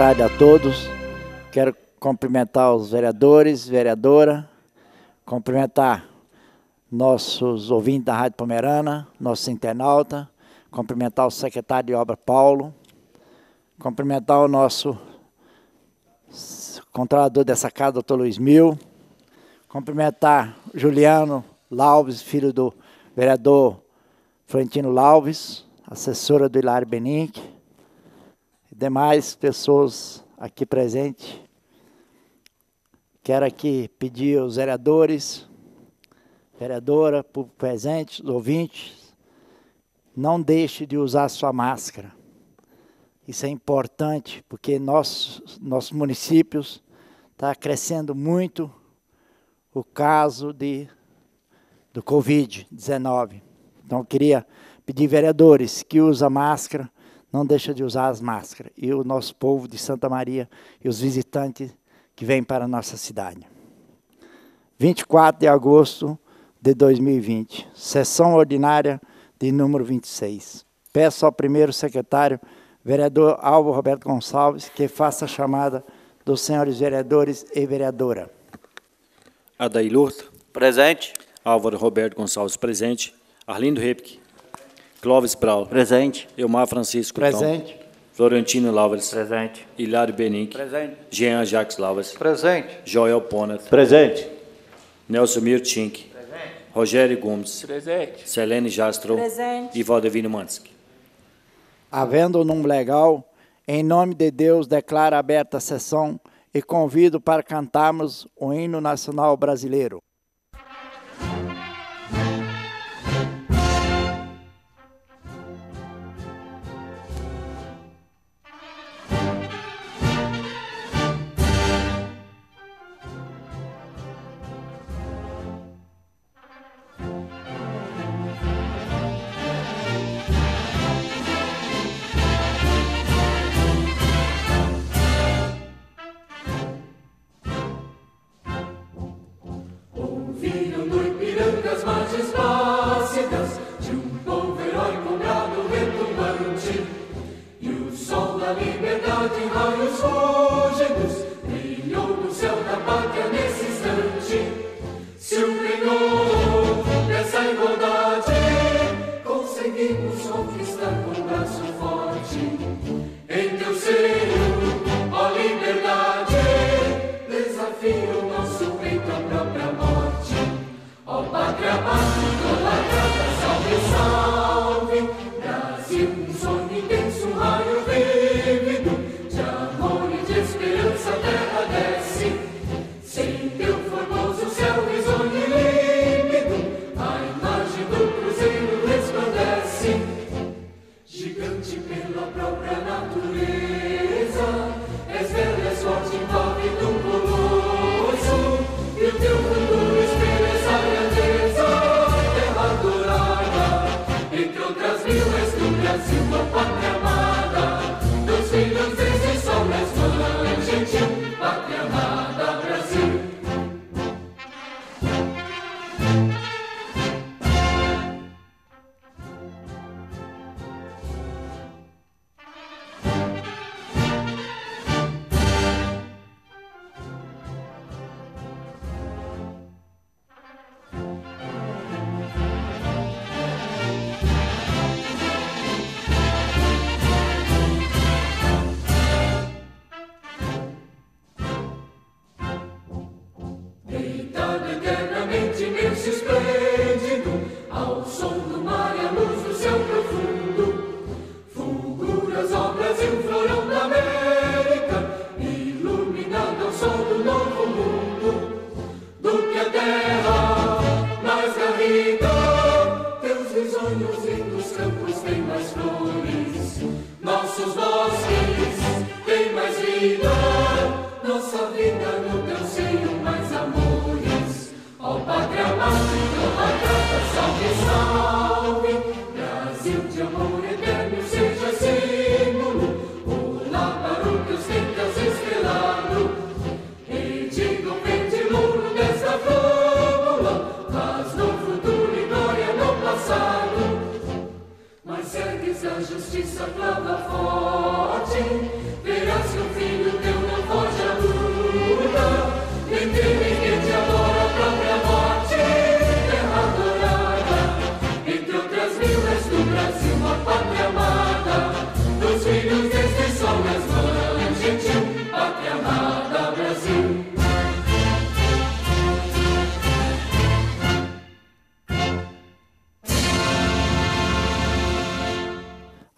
tarde a todos. Quero cumprimentar os vereadores, vereadora, cumprimentar nossos ouvintes da Rádio Pomerana, nossos internautas, cumprimentar o secretário de obra Paulo, cumprimentar o nosso controlador dessa casa, doutor Luiz Mil, cumprimentar Juliano Lauves, filho do vereador Florentino Lauves, assessora do Hilário Beninck, demais pessoas aqui presentes. Quero aqui pedir aos vereadores, vereadora, público presente, ouvintes, não deixe de usar sua máscara. Isso é importante porque nossos, nossos municípios está crescendo muito o caso de, do Covid-19. Então, eu queria pedir vereadores que usam máscara, não deixa de usar as máscaras. E o nosso povo de Santa Maria e os visitantes que vêm para a nossa cidade. 24 de agosto de 2020, sessão ordinária de número 26. Peço ao primeiro secretário, vereador Alvo Roberto Gonçalves, que faça a chamada dos senhores vereadores e vereadora. Adair Presente. Álvaro Roberto Gonçalves, presente. Arlindo Repke. Clóvis Prau. Presente. Eumar Francisco Presente. Tom. Florentino Lavares. Presente. Hilário Benic. Presente. Jean Jacques Lavares. Presente. Joel Ponat. Presente. Nelson Mirtink. Presente. Rogério Gomes. Presente. Selene Jastro. Presente. E Valdevino Mansky. Havendo nome legal, em nome de Deus declaro aberta a sessão e convido para cantarmos o hino nacional brasileiro. conquista com braço forte. Em teu seio, ó liberdade, desafia o nosso peito à própria morte. Ó pátria amada, idolatrada, salve, salve.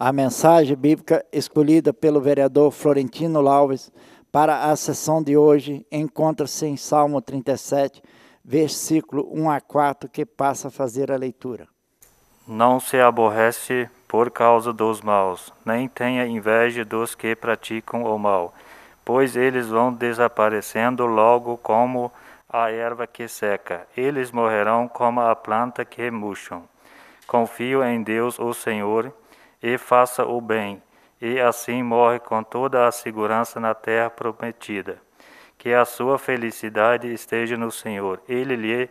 a mensagem bíblica escolhida pelo vereador Florentino Alves para a sessão de hoje encontra-se em Salmo 37, versículo 1 a 4, que passa a fazer a leitura. Não se aborrece por causa dos maus, nem tenha inveja dos que praticam o mal, pois eles vão desaparecendo logo como a erva que seca, eles morrerão como a planta que murcham. Confio em Deus, o Senhor, e faça o bem, e assim morre com toda a segurança na terra prometida. Que a sua felicidade esteja no Senhor, ele lhe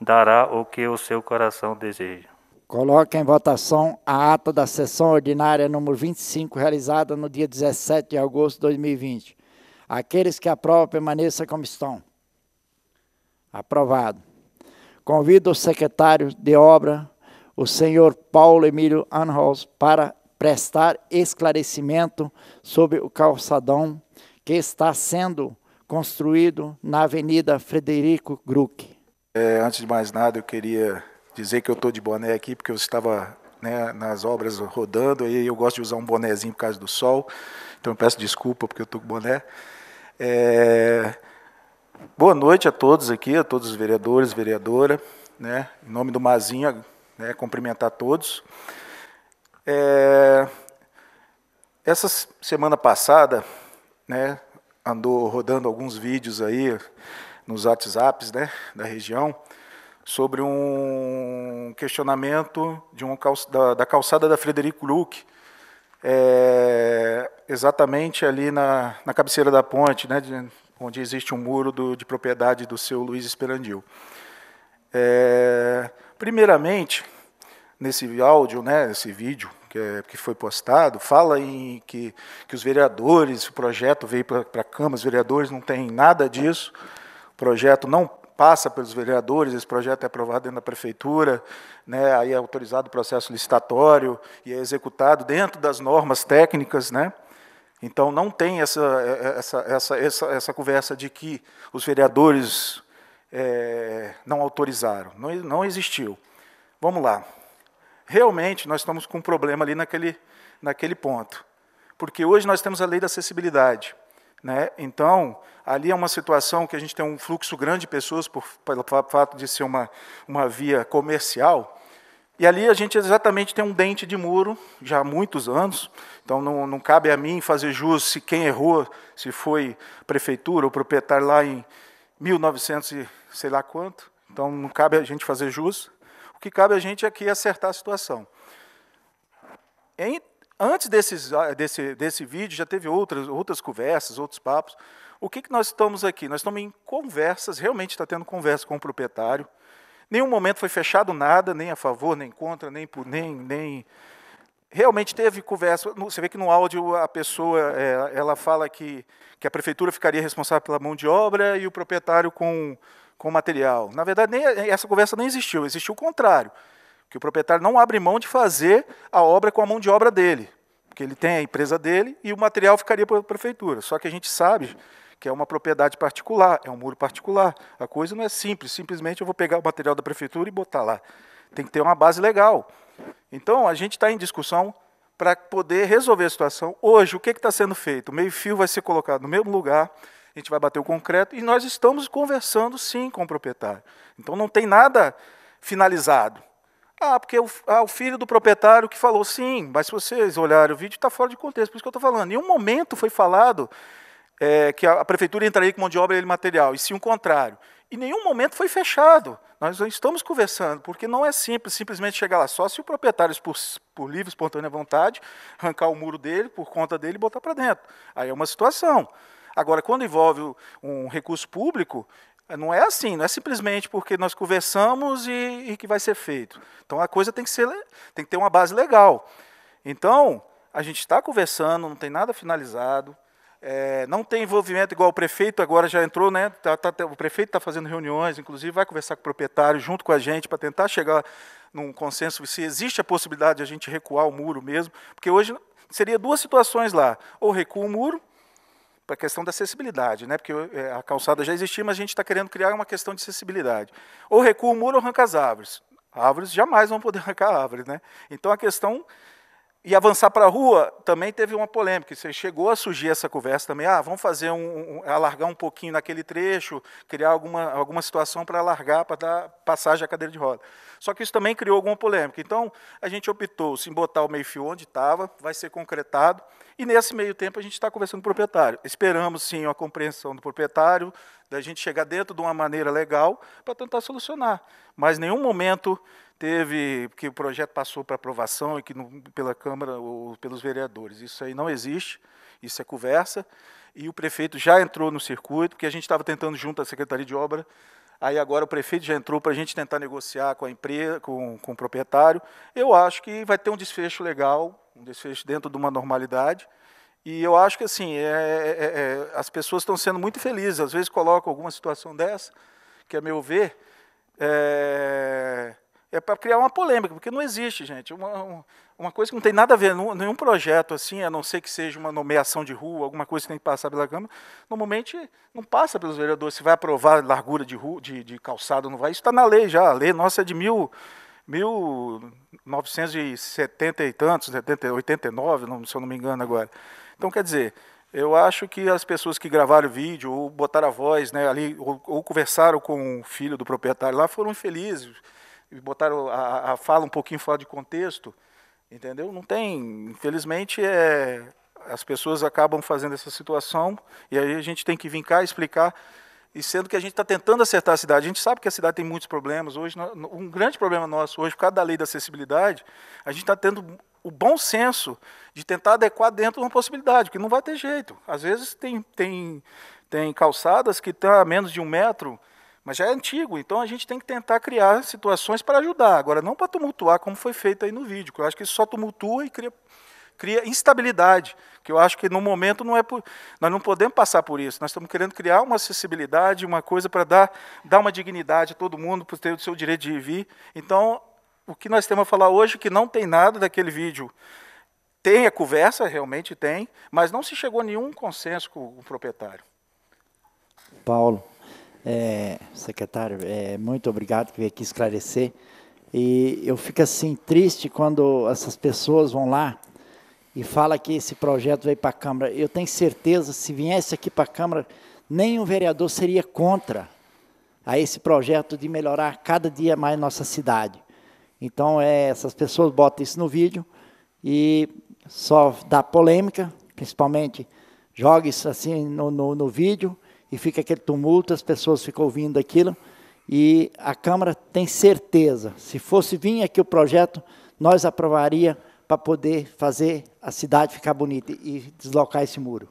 dará o que o seu coração deseja. Coloque em votação a ata da sessão ordinária número 25, realizada no dia 17 de agosto de 2020. Aqueles que aprovam, permaneçam como estão. Aprovado. Convido o secretário de obra o senhor Paulo Emílio Anhaus para prestar esclarecimento sobre o calçadão que está sendo construído na Avenida Frederico Gruck. É, antes de mais nada, eu queria dizer que eu estou de boné aqui porque eu estava né, nas obras rodando e eu gosto de usar um bonézinho por causa do sol, então eu peço desculpa porque eu estou com boné. É, boa noite a todos aqui, a todos os vereadores, vereadora. Né, em nome do Mazinho, né, cumprimentar todos. É, essa semana passada, né, andou rodando alguns vídeos aí nos WhatsApps né, da região sobre um questionamento de um calça, da, da, calçada da Frederico Luque, é, exatamente ali na, na cabeceira da ponte, né, de, onde existe um muro do, de propriedade do seu Luiz Esperandil. É, Primeiramente, nesse áudio, né, esse vídeo que, é, que foi postado, fala em que, que os vereadores, o projeto veio para a Câmara, os vereadores não têm nada disso, o projeto não passa pelos vereadores, esse projeto é aprovado dentro da prefeitura, né, aí é autorizado o processo licitatório e é executado dentro das normas técnicas, né? Então não tem essa, é, é, essa, essa, essa, essa conversa de que os vereadores é, não autorizaram. Não, não existiu. Vamos lá. Realmente, nós estamos com um problema ali naquele, naquele ponto. Porque hoje nós temos a lei da acessibilidade. Né? Então, ali é uma situação que a gente tem um fluxo grande de pessoas, por, pelo fato de ser uma, uma via comercial. E ali a gente exatamente tem um dente de muro, já há muitos anos, então não, não cabe a mim fazer jus se quem errou, se foi prefeitura ou proprietário lá em 1900 sei lá quanto, então não cabe a gente fazer jus. O que cabe a gente aqui é acertar a situação. Em, antes desses, ah, desse, desse vídeo, já teve outras, outras conversas, outros papos. O que, que nós estamos aqui? Nós estamos em conversas, realmente está tendo conversa com o proprietário. Nenhum momento foi fechado nada, nem a favor, nem contra, nem. nem, nem realmente teve conversa. Você vê que no áudio a pessoa é, ela fala que, que a prefeitura ficaria responsável pela mão de obra e o proprietário com com o material. Na verdade, nem, essa conversa nem existiu, existiu o contrário, que o proprietário não abre mão de fazer a obra com a mão de obra dele, porque ele tem a empresa dele e o material ficaria para a prefeitura. Só que a gente sabe que é uma propriedade particular, é um muro particular. A coisa não é simples, simplesmente eu vou pegar o material da prefeitura e botar lá. Tem que ter uma base legal. Então, a gente está em discussão para poder resolver a situação. Hoje, o que está sendo feito? O meio-fio vai ser colocado no mesmo lugar, a gente vai bater o concreto, e nós estamos conversando sim com o proprietário. Então não tem nada finalizado. Ah, porque o, ah, o filho do proprietário que falou sim, mas se vocês olharem o vídeo, está fora de contexto, por isso que eu estou falando. Em um momento foi falado é, que a, a prefeitura entraria com mão de obra e material, e sim o contrário. Em nenhum momento foi fechado. Nós estamos conversando, porque não é simples simplesmente chegar lá só se o proprietário, por, por livre, espontânea vontade, arrancar o muro dele, por conta dele e botar para dentro. Aí é uma situação. Agora, quando envolve um recurso público, não é assim, não é simplesmente porque nós conversamos e, e que vai ser feito. Então a coisa tem que, ser, tem que ter uma base legal. Então, a gente está conversando, não tem nada finalizado, é, não tem envolvimento igual o prefeito agora já entrou, né? Tá, tá, tá o prefeito está fazendo reuniões, inclusive vai conversar com o proprietário junto com a gente para tentar chegar num consenso se existe a possibilidade de a gente recuar o muro mesmo, porque hoje seria duas situações lá, ou recua o muro para a questão da acessibilidade, né? porque eh, a calçada já existia, mas a gente está querendo criar uma questão de acessibilidade. Ou recua o muro ou arranca as árvores. Árvores jamais vão poder arrancar árvores. Né? Então, a questão e avançar para a rua também teve uma polêmica. Você chegou a surgir essa conversa também. Ah, vamos fazer um, um alargar um pouquinho naquele trecho, criar alguma, alguma situação para alargar, para dar passagem à cadeira de roda. Só que isso também criou alguma polêmica. Então a gente optou em botar o meio fio onde estava, vai ser concretado. E nesse meio tempo a gente está conversando com o proprietário. Esperamos sim a compreensão do proprietário, da gente chegar dentro de uma maneira legal para tentar solucionar. Mas nenhum momento teve que o projeto passou para aprovação e que pela Câmara ou pelos vereadores. Isso aí não existe, isso é conversa. E o prefeito já entrou no circuito, porque a gente estava tentando junto à Secretaria de Obra. Aí agora o prefeito já entrou para a gente tentar negociar com a empresa, com, com o proprietário. Eu acho que vai ter um desfecho legal, um desfecho dentro de uma normalidade. E eu acho que assim, é, é, é, é as pessoas estão sendo muito felizes. Às vezes colocam alguma situação dessa, que a meu ver, é, é para criar uma polêmica, porque não existe, gente. Uma, uma coisa que não tem nada a ver, nenhum projeto assim, a não ser que seja uma nomeação de rua, alguma coisa que tem que passar pela Câmara, normalmente não passa pelos vereadores. Se vai aprovar largura de, rua, de, de calçado ou não vai, isso está na lei já. A lei nossa é de mil, 1970 e tantos, 89, se eu não me engano agora. Então, quer dizer, eu acho que as pessoas que gravaram o vídeo ou botaram a voz né, ali, ou, ou conversaram com o filho do proprietário lá, foram infelizes botaram a, a fala um pouquinho fora de contexto, entendeu? Não tem, infelizmente, é, as pessoas acabam fazendo essa situação e aí a gente tem que vir cá explicar e sendo que a gente está tentando acertar a cidade. A gente sabe que a cidade tem muitos problemas. Hoje, um grande problema nosso hoje, por causa da lei da acessibilidade, a gente está tendo o bom senso de tentar adequar dentro de uma possibilidade, que não vai ter jeito. Às vezes tem, tem, tem calçadas que estão tá a menos de um metro, mas já é antigo, então a gente tem que tentar criar situações para ajudar. Agora, não para tumultuar, como foi feito aí no vídeo, que eu acho que isso só tumultua e cria, cria instabilidade, que eu acho que no momento não é por, nós não podemos passar por isso. Nós estamos querendo criar uma acessibilidade, uma coisa para dar, dar uma dignidade a todo mundo, para ter o seu direito de vir. Então, o que nós temos a falar hoje, é que não tem nada daquele vídeo tem a conversa, realmente tem, mas não se chegou a nenhum consenso com o proprietário. Paulo. É, secretário, é, muito obrigado que veio aqui esclarecer. E eu fico assim triste quando essas pessoas vão lá e fala que esse projeto veio para a Câmara. Eu tenho certeza, se viesse aqui para a Câmara, nenhum vereador seria contra a esse projeto de melhorar cada dia mais nossa cidade. Então, é, essas pessoas botam isso no vídeo e só dá polêmica, principalmente joga isso assim no, no, no vídeo e fica aquele tumulto, as pessoas ficam ouvindo aquilo e a Câmara tem certeza, se fosse vir aqui o projeto, nós aprovaria para poder fazer a cidade ficar bonita e deslocar esse muro.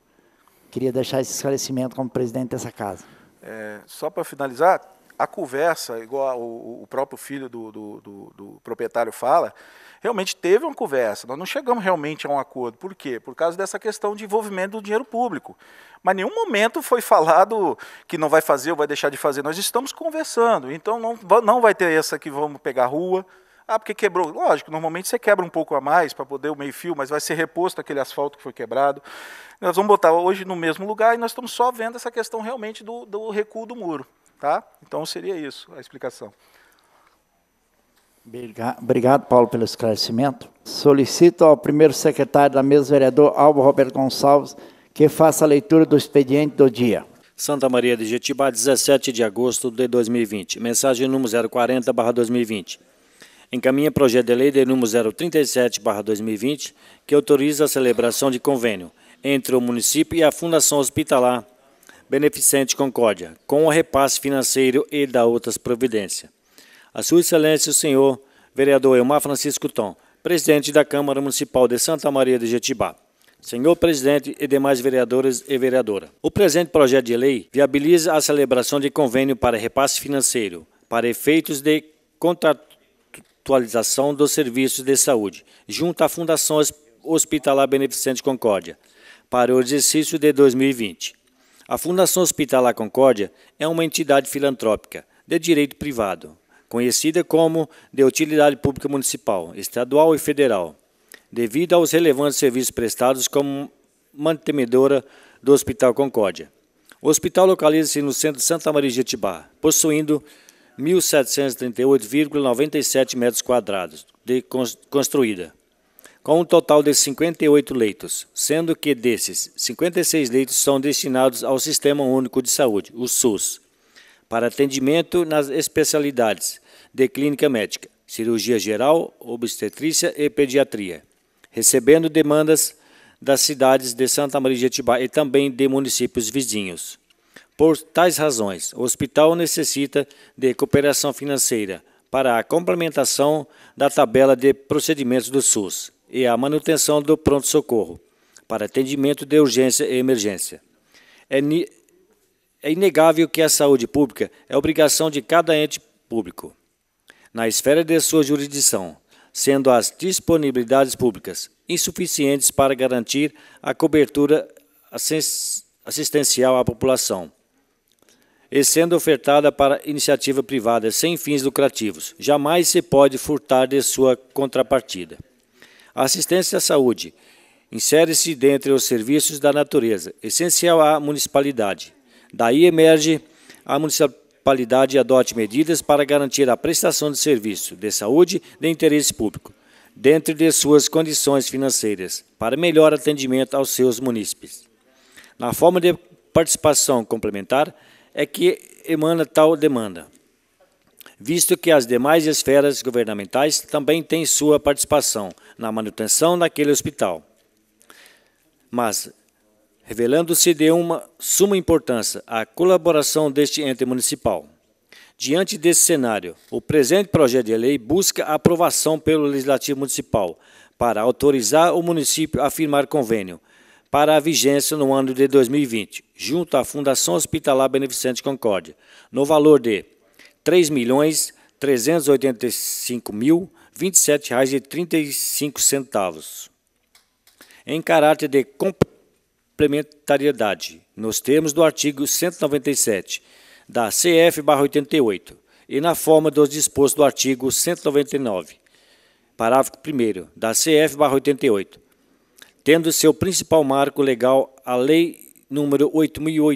Queria deixar esse esclarecimento como presidente dessa casa. É, só para finalizar, a conversa, igual o, o próprio filho do, do, do, do proprietário fala, realmente teve uma conversa, nós não chegamos realmente a um acordo. Por quê? Por causa dessa questão de envolvimento do dinheiro público. Mas nenhum momento foi falado que não vai fazer ou vai deixar de fazer. Nós estamos conversando, então não, não vai ter essa que vamos pegar a rua, ah, porque quebrou. Lógico, normalmente você quebra um pouco a mais para poder o meio-fio, mas vai ser reposto aquele asfalto que foi quebrado. Nós vamos botar hoje no mesmo lugar e nós estamos só vendo essa questão realmente do, do recuo do muro. Tá? Então seria isso a explicação. Obrigado, Paulo, pelo esclarecimento. Solicito ao primeiro secretário da mesa, vereador Alvo Roberto Gonçalves, que faça a leitura do expediente do dia. Santa Maria de Jetibá, 17 de agosto de 2020. Mensagem número 040-2020. Encaminha projeto de lei de número 037-2020, que autoriza a celebração de convênio entre o município e a Fundação Hospitalar Beneficente Concórdia, com o repasse financeiro e da outras providências. A Sua Excelência, o senhor vereador Elmar Francisco Tom, presidente da Câmara Municipal de Santa Maria de Jetibá. Senhor presidente e demais vereadores e vereadora. O presente projeto de lei viabiliza a celebração de convênio para repasse financeiro para efeitos de contratualização dos serviços de saúde junto à Fundação Hospitalar Beneficente Concórdia para o exercício de 2020. A Fundação Hospitalar Concórdia é uma entidade filantrópica de direito privado conhecida como de utilidade pública municipal, estadual e federal, devido aos relevantes serviços prestados como mantenedora do Hospital Concórdia. O hospital localiza-se no centro de Santa Maria de Itibá, possuindo 1.738,97 metros quadrados de construída, com um total de 58 leitos, sendo que desses, 56 leitos são destinados ao Sistema Único de Saúde, o SUS, para atendimento nas especialidades de clínica médica, cirurgia geral, obstetrícia e pediatria, recebendo demandas das cidades de Santa Maria de Itibá e também de municípios vizinhos. Por tais razões, o hospital necessita de cooperação financeira para a complementação da tabela de procedimentos do SUS e a manutenção do pronto-socorro para atendimento de urgência e emergência. É, é inegável que a saúde pública é obrigação de cada ente público na esfera de sua jurisdição, sendo as disponibilidades públicas insuficientes para garantir a cobertura assistencial à população, e sendo ofertada para iniciativa privada sem fins lucrativos, jamais se pode furtar de sua contrapartida. A assistência à saúde insere-se dentre os serviços da natureza, essencial à municipalidade. Daí emerge a municipalidade qualidade e adote medidas para garantir a prestação de serviço de saúde de interesse público, dentro de suas condições financeiras, para melhor atendimento aos seus munícipes. Na forma de participação complementar é que emana tal demanda, visto que as demais esferas governamentais também têm sua participação na manutenção daquele hospital. Mas revelando-se de uma suma importância a colaboração deste ente municipal. Diante desse cenário, o presente projeto de lei busca aprovação pelo Legislativo Municipal para autorizar o município a firmar convênio para a vigência no ano de 2020, junto à Fundação Hospitalar Beneficente Concórdia, no valor de R$ 3.385.027,35, em caráter de competência complementariedade, nos termos do artigo 197 da CF-88 e na forma dos dispostos do artigo 199, parágrafo 1 da CF-88, tendo seu principal marco legal a Lei nº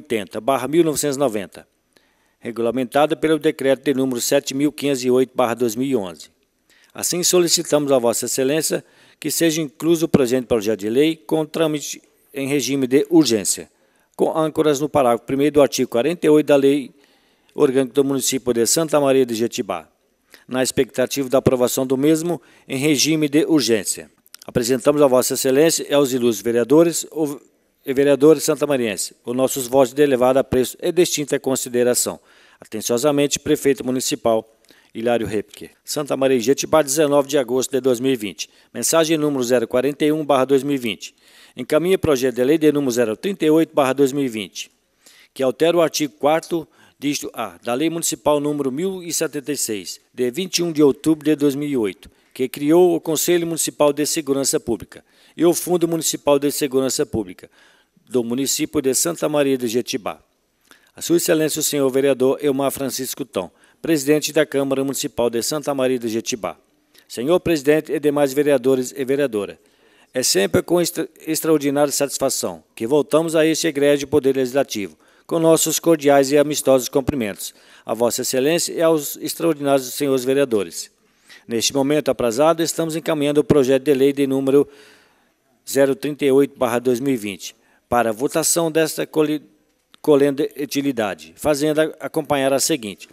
8080/1990, regulamentada pelo decreto de número 7508/2011. Assim solicitamos a vossa excelência que seja incluso o presente projeto de lei com trâmite em regime de urgência, com âncoras no parágrafo 1 do artigo 48 da Lei Orgânica do Município de Santa Maria de Jetibá, na expectativa da aprovação do mesmo em regime de urgência. Apresentamos a Vossa Excelência e aos ilustres vereadores e vereadores santamarienses os nossos votos de elevado apreço e distinta consideração. Atenciosamente, Prefeito Municipal Hilário Repke. Santa Maria Jetibá, 19 de agosto de 2020. Mensagem número 041-2020. Encaminha projeto de lei de número 038-2020, que altera o artigo 4 dígito A da Lei Municipal número 1076, de 21 de outubro de 2008, que criou o Conselho Municipal de Segurança Pública e o Fundo Municipal de Segurança Pública do município de Santa Maria de Jetibá. A Sua Excelência, o senhor vereador Elmar Francisco Tom presidente da Câmara Municipal de Santa Maria de Jetibá. Senhor presidente e demais vereadores e vereadora, é sempre com extra extraordinária satisfação que voltamos a este egrégio Poder Legislativo, com nossos cordiais e amistosos cumprimentos a Vossa Excelência e aos extraordinários senhores vereadores. Neste momento aprazado, estamos encaminhando o projeto de lei de número 038-2020 para votação desta colenda utilidade, fazendo acompanhar a seguinte.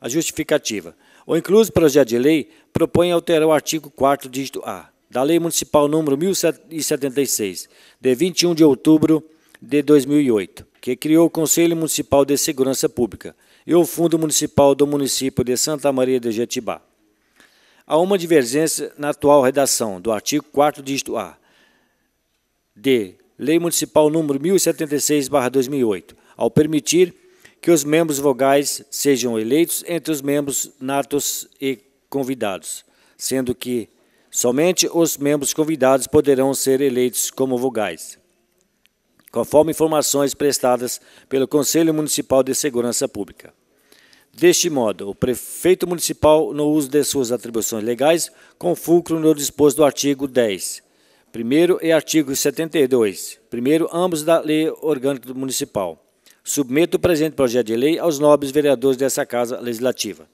A justificativa. O incluso projeto de lei propõe alterar o artigo 4 dígito A da Lei Municipal número 1076, de 21 de outubro de 2008, que criou o Conselho Municipal de Segurança Pública e o Fundo Municipal do município de Santa Maria de Jetibá. Há uma divergência na atual redação do artigo 4 dígito A de Lei Municipal número 1076/2008, ao permitir que os membros vogais sejam eleitos entre os membros natos e convidados, sendo que somente os membros convidados poderão ser eleitos como vogais, conforme informações prestadas pelo Conselho Municipal de Segurança Pública. Deste modo, o prefeito municipal, no uso de suas atribuições legais, fulcro no disposto do artigo 10, primeiro e artigo 72, primeiro ambos da Lei Orgânica Municipal submeto o presente projeto de lei aos nobres vereadores dessa Casa Legislativa,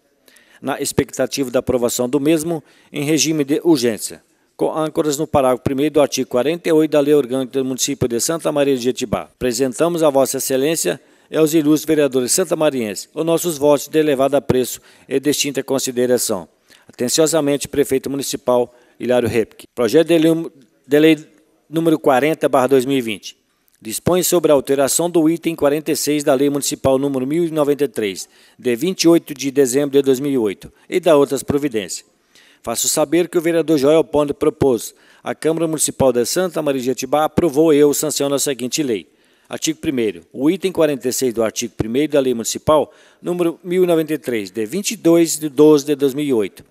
na expectativa da aprovação do mesmo em regime de urgência, com âncoras no parágrafo 1 do artigo 48 da Lei Orgânica do Município de Santa Maria de Jetibá. Apresentamos a Vossa Excelência e aos ilustres vereadores santamarienses os nossos votos de elevado apreço e distinta consideração. Atenciosamente, Prefeito Municipal Hilário Repke. Projeto de lei, de lei número 40, 2020 dispõe sobre a alteração do item 46 da Lei Municipal nº 1093, de 28 de dezembro de 2008, e da outras providências. Faço saber que o vereador Joel Ponte propôs. A Câmara Municipal de Santa Maria de Atibá aprovou e eu sanciono a seguinte lei. Artigo 1 O item 46 do artigo 1 da Lei Municipal, número 1093, de 22 de 12 de 2008,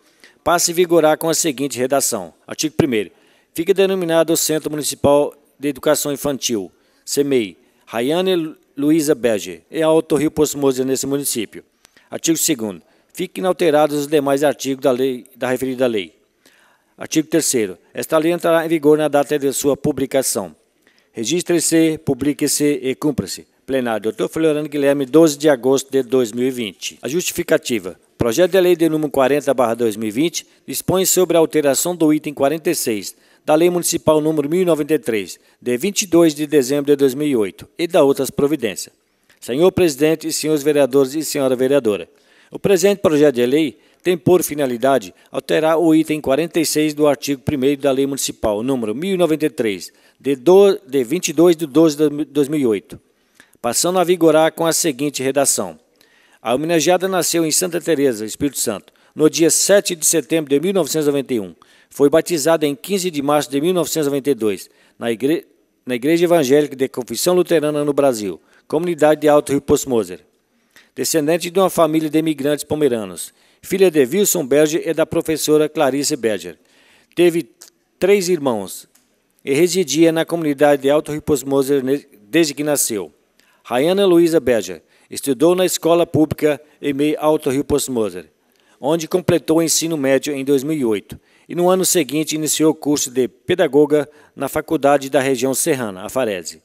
passa a vigorar com a seguinte redação. Artigo 1 Fica denominado o Centro Municipal de Educação Infantil, Semei, Rayane Luiza Berger e a Alto Rio Posmosa nesse município. Artigo 2 Fiquem inalterados os demais artigos da, lei, da referida lei. Artigo 3 Esta lei entrará em vigor na data de sua publicação. Registre-se, publique-se e cumpra-se. Plenário Dr. Floriano Guilherme, 12 de agosto de 2020. A justificativa. Projeto de lei de número 40/2020 dispõe sobre a alteração do item 46 da Lei Municipal nº 1093, de 22 de dezembro de 2008, e da outras providências. Senhor Presidente senhores vereadores e senhora vereadora, o presente projeto de lei tem por finalidade alterar o item 46 do artigo 1 da Lei Municipal nº 1093, de, de 22 de 12 de 2008, passando a vigorar com a seguinte redação. A homenageada nasceu em Santa Teresa, Espírito Santo, no dia 7 de setembro de 1991, foi batizado em 15 de março de 1992 na, igre na Igreja Evangélica de Confissão Luterana no Brasil, comunidade de Alto Rio Postmoser. Descendente de uma família de imigrantes pomeranos, filha de Wilson Berger e da professora Clarice Berger. Teve três irmãos e residia na comunidade de Alto Rio Postmoser desde que nasceu. Rayana Luiza Berger estudou na escola pública em Alto Rio Postmoser, onde completou o ensino médio em 2008 e no ano seguinte iniciou o curso de pedagoga na Faculdade da Região Serrana, a Farese.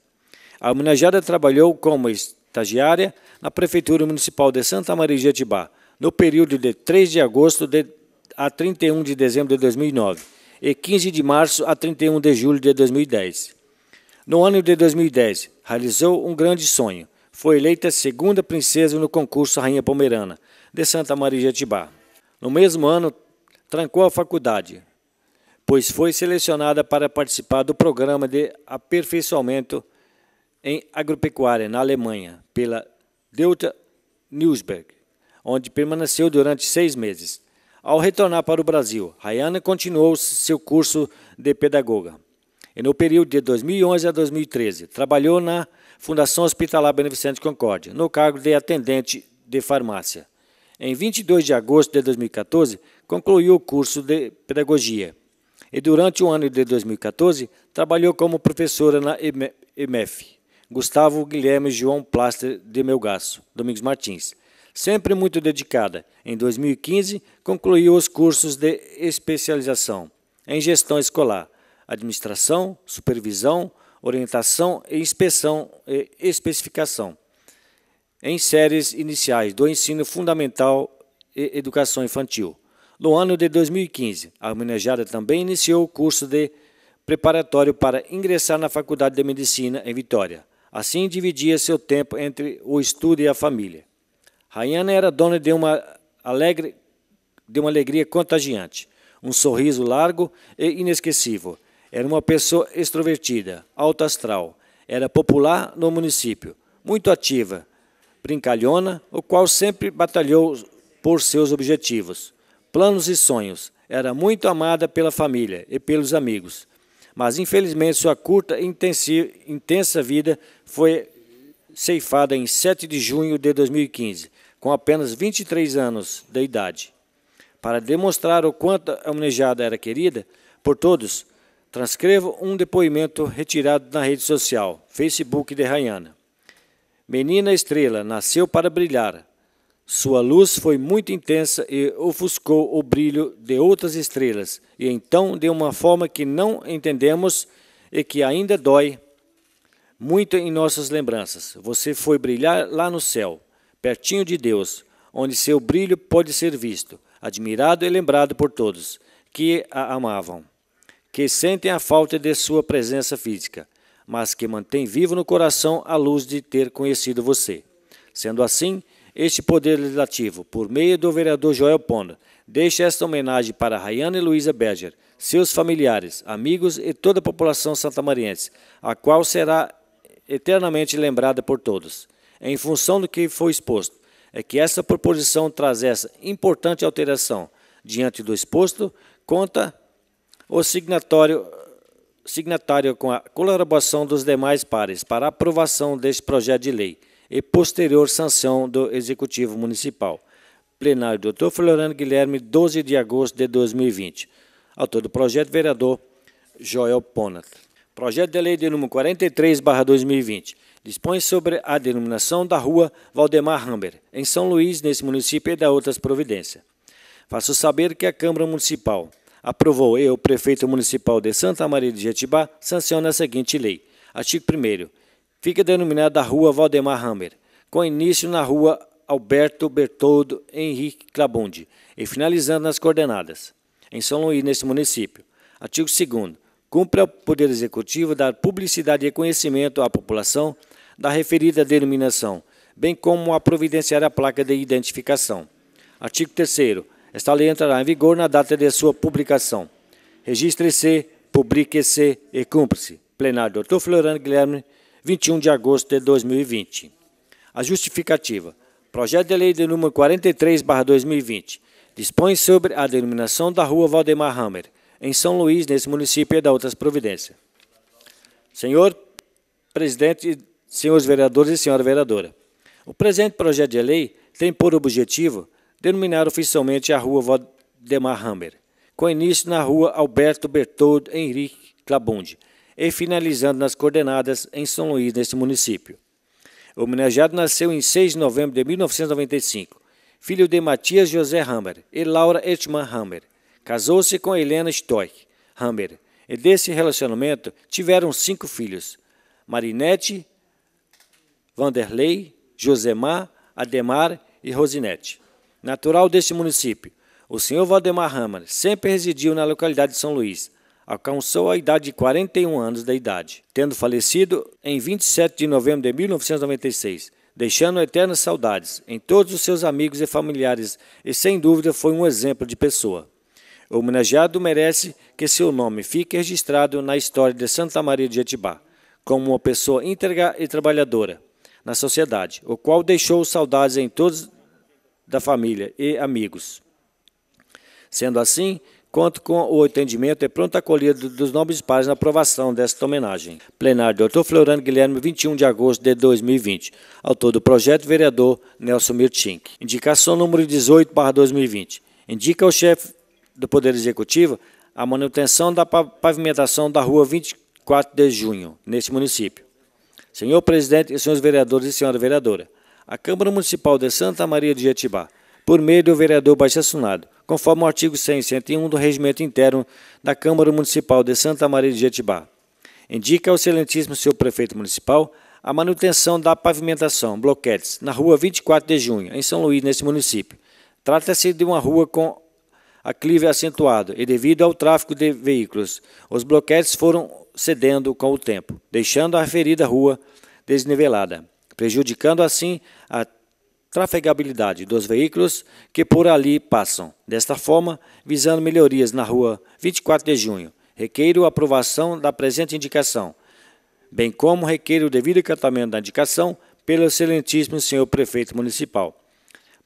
A homenageada trabalhou como estagiária na Prefeitura Municipal de Santa Maria de Atibá, no período de 3 de agosto de, a 31 de dezembro de 2009 e 15 de março a 31 de julho de 2010. No ano de 2010, realizou um grande sonho. Foi eleita segunda princesa no concurso Rainha Pomerana, de Santa Maria de Atibá. No mesmo ano, trancou a faculdade, pois foi selecionada para participar do programa de aperfeiçoamento em agropecuária na Alemanha pela Delta Newsberg, onde permaneceu durante seis meses. Ao retornar para o Brasil, Rayana continuou seu curso de pedagoga. E no período de 2011 a 2013, trabalhou na Fundação Hospitalar Beneficente Concórdia, no cargo de atendente de farmácia. Em 22 de agosto de 2014, concluiu o curso de Pedagogia e, durante o ano de 2014, trabalhou como professora na EMEF. Gustavo Guilherme João Plaster de Melgaço, Domingos Martins. Sempre muito dedicada, em 2015 concluiu os cursos de especialização em gestão escolar, administração, supervisão, orientação e inspeção e especificação em séries iniciais do ensino fundamental e educação infantil. No ano de 2015, a homenageada também iniciou o curso de preparatório para ingressar na Faculdade de Medicina em Vitória. Assim, dividia seu tempo entre o estudo e a família. Rayana era dona de uma alegre, de uma alegria contagiante, um sorriso largo e inesquecível. Era uma pessoa extrovertida, alto astral. Era popular no município, muito ativa, brincalhona, o qual sempre batalhou por seus objetivos, planos e sonhos. Era muito amada pela família e pelos amigos, mas infelizmente sua curta e intensa vida foi ceifada em 7 de junho de 2015, com apenas 23 anos de idade. Para demonstrar o quanto a homenageada era querida por todos, transcrevo um depoimento retirado na rede social, Facebook de Rayana. Menina estrela, nasceu para brilhar. Sua luz foi muito intensa e ofuscou o brilho de outras estrelas, e então, de uma forma que não entendemos e que ainda dói muito em nossas lembranças, você foi brilhar lá no céu, pertinho de Deus, onde seu brilho pode ser visto, admirado e lembrado por todos que a amavam, que sentem a falta de sua presença física mas que mantém vivo no coração a luz de ter conhecido você. Sendo assim, este Poder Legislativo, por meio do vereador Joel Pona, deixa esta homenagem para e Luísa Berger, seus familiares, amigos e toda a população santamariense, a qual será eternamente lembrada por todos. Em função do que foi exposto, é que essa proposição traz essa importante alteração. Diante do exposto, conta o signatório signatário com a colaboração dos demais pares para aprovação deste projeto de lei e posterior sanção do Executivo Municipal. Plenário Dr. Floriano Guilherme, 12 de agosto de 2020. Autor do projeto, vereador Joel Ponat. Projeto de lei de número 43, 2020. Dispõe sobre a denominação da rua Valdemar Hamber, em São Luís, nesse município, e da outras providências. Faço saber que a Câmara Municipal aprovou e o prefeito municipal de Santa Maria de Jetibá sanciona a seguinte lei. Artigo 1 Fica denominada Rua Valdemar Hammer, com início na Rua Alberto Bertoldo Henrique Clabundi e finalizando nas coordenadas, em São Luís, neste município. Artigo 2 Cumpre ao Poder Executivo dar publicidade e conhecimento à população da referida denominação, bem como a providenciar a placa de identificação. Artigo 3 esta lei entrará em vigor na data de sua publicação. Registre-se, publique-se e cumpre-se. Plenário Dr. Florano Guilherme, 21 de agosto de 2020. A justificativa. Projeto de lei de número 43/2020 dispõe sobre a denominação da Rua Valdemar Hammer, em São Luís, nesse município e da outras providências. Senhor presidente, senhores vereadores e senhora vereadora, o presente projeto de lei tem por objetivo denominaram oficialmente a Rua Valdemar Hammer, com início na Rua Alberto Bertoldo Henrique Clabundi e finalizando nas coordenadas em São Luís, neste município. O homenageado nasceu em 6 de novembro de 1995, filho de Matias José Hammer e Laura Etman Hammer. Casou-se com Helena Stoick Hammer e desse relacionamento tiveram cinco filhos, Marinette, Vanderlei, Josemar, Ademar e Rosinete natural deste município. O senhor Valdemar Hammer sempre residiu na localidade de São Luís. Alcançou a idade de 41 anos da idade, tendo falecido em 27 de novembro de 1996, deixando eternas saudades em todos os seus amigos e familiares e sem dúvida foi um exemplo de pessoa. O homenageado merece que seu nome fique registrado na história de Santa Maria de Etibá, como uma pessoa íntegra e trabalhadora na sociedade, o qual deixou saudades em todos da família e amigos. Sendo assim, Conto com o entendimento e pronta acolhida dos nobres pais na aprovação desta homenagem. Plenário Dr. Florano Guilherme, 21 de agosto de 2020. Autor do projeto, vereador Nelson Mirtink. Indicação número 18, 2020. Indica ao chefe do Poder Executivo a manutenção da pavimentação da rua 24 de junho, neste município. Senhor presidente e senhores vereadores e senhora vereadora à Câmara Municipal de Santa Maria de Jetibá, por meio do vereador Baixo conforme o artigo 100 e 101 do Regimento Interno da Câmara Municipal de Santa Maria de Jetibá. Indica ao excelentíssimo senhor prefeito municipal a manutenção da pavimentação, bloquetes, na rua 24 de junho, em São Luís, nesse município. Trata-se de uma rua com aclive acentuado e devido ao tráfego de veículos, os bloquetes foram cedendo com o tempo, deixando a referida rua desnivelada prejudicando assim a trafegabilidade dos veículos que por ali passam. Desta forma, visando melhorias na rua 24 de junho, requeiro aprovação da presente indicação, bem como requeiro o devido tratamento da indicação pelo excelentíssimo senhor prefeito municipal.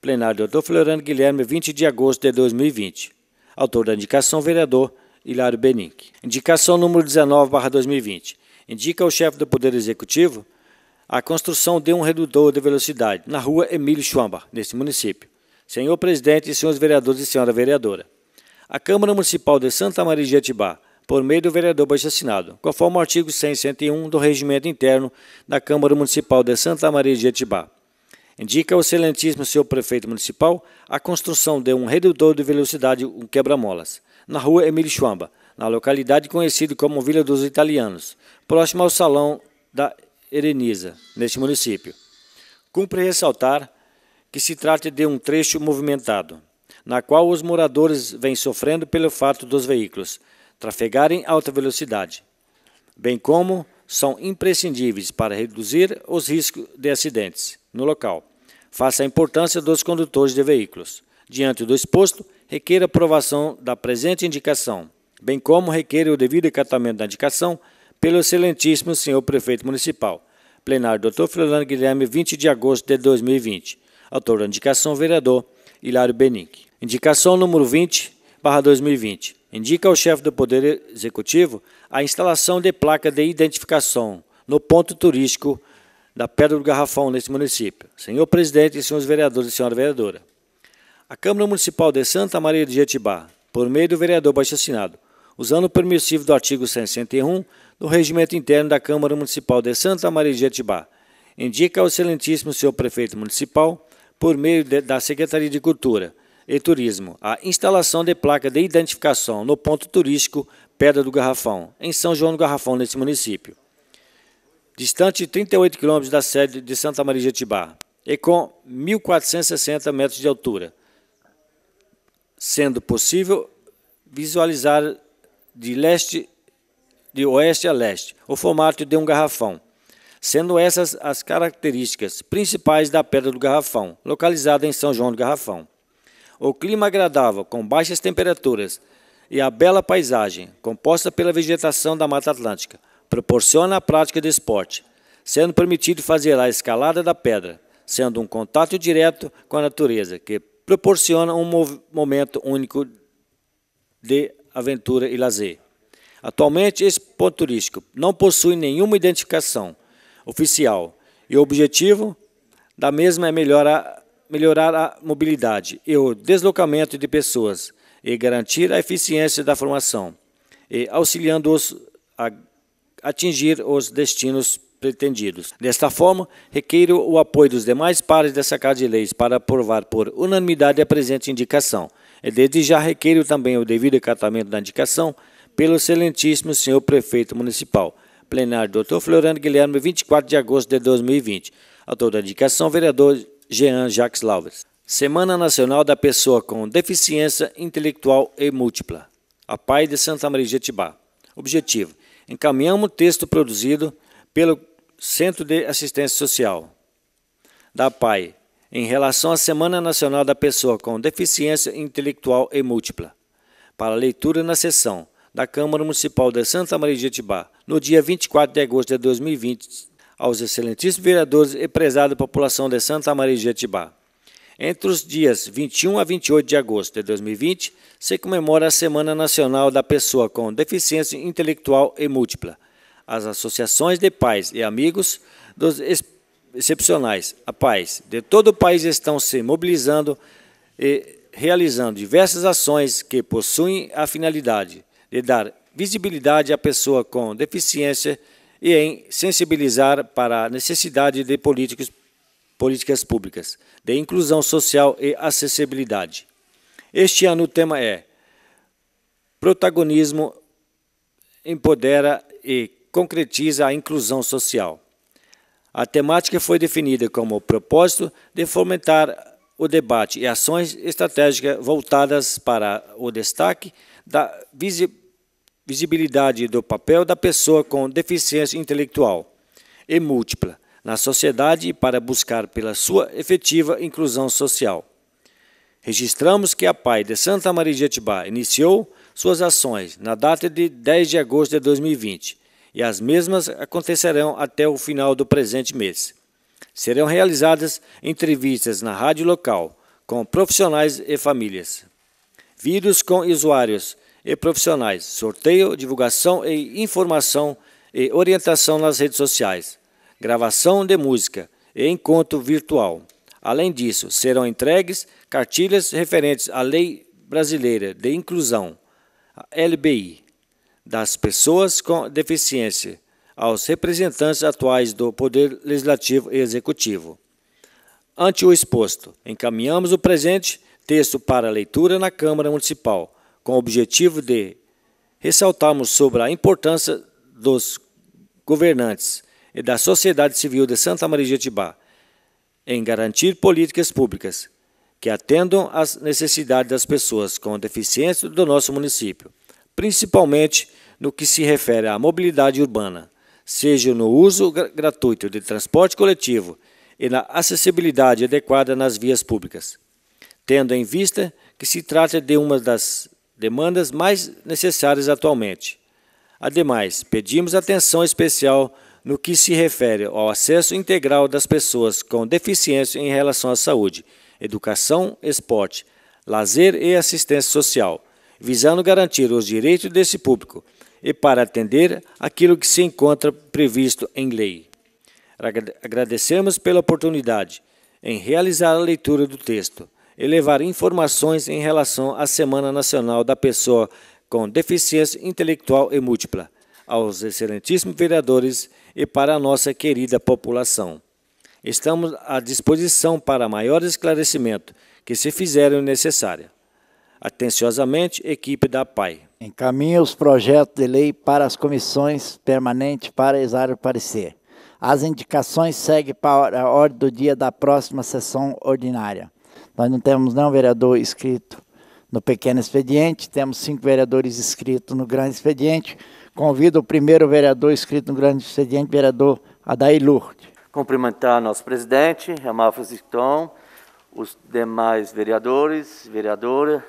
Plenário Dr. Floriano Guilherme, 20 de agosto de 2020. Autor da indicação, vereador Hilário Benic. Indicação número 19, 2020. Indica ao chefe do Poder Executivo a construção de um redutor de velocidade na rua Emílio Chuamba, neste município. Senhor presidente senhores vereadores e senhora vereadora. A Câmara Municipal de Santa Maria de Itibá, por meio do vereador baixo assinado, conforme o artigo 100 e 101 do Regimento Interno da Câmara Municipal de Santa Maria de Itibá. Indica ao excelentíssimo senhor prefeito municipal a construção de um redutor de velocidade, um quebra-molas, na rua Emílio Chuamba, na localidade conhecida como Vila dos Italianos, próximo ao salão da Ereniza, neste município. Cumpre ressaltar que se trata de um trecho movimentado, na qual os moradores vêm sofrendo pelo fato dos veículos trafegarem alta velocidade, bem como são imprescindíveis para reduzir os riscos de acidentes no local. Faça a importância dos condutores de veículos. Diante do exposto, requer aprovação da presente indicação, bem como requer o devido acatamento da indicação pelo excelentíssimo senhor prefeito municipal. Plenário Dr. Fernando Guilherme, 20 de agosto de 2020. Autor da indicação, vereador Hilário Benic. Indicação número 20, barra 2020. Indica ao chefe do Poder Executivo a instalação de placa de identificação no ponto turístico da Pedra do Garrafão, neste município. Senhor presidente senhores vereadores e senhora vereadora. A Câmara Municipal de Santa Maria de Jetibá, por meio do vereador Baixo Assinado, usando o permissivo do artigo 161, no regimento interno da Câmara Municipal de Santa Maria de Etibá. Indica ao excelentíssimo senhor prefeito municipal, por meio de, da Secretaria de Cultura e Turismo, a instalação de placa de identificação no ponto turístico Pedra do Garrafão, em São João do Garrafão, nesse município. Distante 38 quilômetros da sede de Santa Maria de Etibá e com 1.460 metros de altura, sendo possível visualizar de leste de oeste a leste, o formato de um garrafão, sendo essas as características principais da Pedra do Garrafão, localizada em São João do Garrafão. O clima agradável, com baixas temperaturas, e a bela paisagem, composta pela vegetação da Mata Atlântica, proporciona a prática de esporte, sendo permitido fazer a escalada da pedra, sendo um contato direto com a natureza, que proporciona um momento único de aventura e lazer. Atualmente, esse ponto turístico não possui nenhuma identificação oficial e o objetivo da mesma é melhorar, melhorar a mobilidade e o deslocamento de pessoas e garantir a eficiência da formação, e auxiliando-os a atingir os destinos pretendidos. Desta forma, requeiro o apoio dos demais pares dessa Casa de Leis para aprovar por unanimidade a presente indicação. E desde já requeiro também o devido acatamento da indicação pelo excelentíssimo senhor prefeito municipal. Plenário Dr. Floriano Guilherme, 24 de agosto de 2020. Autor da indicação, vereador Jean Jacques Lauvers. Semana Nacional da Pessoa com Deficiência Intelectual e Múltipla. A Pai de Santa Maria de Jetibá. Objetivo: encaminhamos o texto produzido pelo Centro de Assistência Social da PAI em relação à Semana Nacional da Pessoa com Deficiência Intelectual e Múltipla, para leitura na sessão da Câmara Municipal de Santa Maria de Itibá, no dia 24 de agosto de 2020, aos excelentíssimos vereadores e prezada população de Santa Maria de Itibá. Entre os dias 21 a 28 de agosto de 2020, se comemora a Semana Nacional da Pessoa com Deficiência Intelectual e Múltipla. As associações de pais e amigos dos excepcionais, a paz, de todo o país estão se mobilizando e realizando diversas ações que possuem a finalidade de dar visibilidade à pessoa com deficiência e em sensibilizar para a necessidade de políticos, políticas públicas de inclusão social e acessibilidade. Este ano o tema é Protagonismo empodera e concretiza a inclusão social. A temática foi definida como o propósito de fomentar o debate e ações estratégicas voltadas para o destaque da visibilidade visibilidade do papel da pessoa com deficiência intelectual e múltipla na sociedade e para buscar pela sua efetiva inclusão social. Registramos que a PAI de Santa Maria de Atibá iniciou suas ações na data de 10 de agosto de 2020 e as mesmas acontecerão até o final do presente mês. Serão realizadas entrevistas na rádio local com profissionais e famílias, vídeos com usuários e profissionais, sorteio, divulgação e informação e orientação nas redes sociais, gravação de música e encontro virtual. Além disso, serão entregues cartilhas referentes à Lei Brasileira de Inclusão, LBI, das pessoas com deficiência, aos representantes atuais do Poder Legislativo e Executivo. Ante o exposto, encaminhamos o presente texto para leitura na Câmara Municipal com o objetivo de ressaltarmos sobre a importância dos governantes e da sociedade civil de Santa Maria de Itibá em garantir políticas públicas que atendam às necessidades das pessoas com deficiência do nosso município, principalmente no que se refere à mobilidade urbana, seja no uso gratuito de transporte coletivo e na acessibilidade adequada nas vias públicas, tendo em vista que se trata de uma das demandas mais necessárias atualmente. Ademais, pedimos atenção especial no que se refere ao acesso integral das pessoas com deficiência em relação à saúde, educação, esporte, lazer e assistência social, visando garantir os direitos desse público e para atender aquilo que se encontra previsto em lei. Agradecemos pela oportunidade em realizar a leitura do texto e levar informações em relação à Semana Nacional da Pessoa com Deficiência Intelectual e Múltipla, aos excelentíssimos vereadores e para a nossa querida população. Estamos à disposição para maior esclarecimento, que se fizerem necessária. Atenciosamente, equipe da PAI. Encaminha os projetos de lei para as comissões permanentes para exar parecer. As indicações seguem para a ordem do dia da próxima sessão ordinária. Nós não temos nenhum vereador inscrito no pequeno expediente, temos cinco vereadores inscritos no grande expediente. Convido o primeiro vereador inscrito no grande expediente, vereador Adair Lourdes. Cumprimentar nosso presidente, Amar Franciscton, os demais vereadores, vereadora,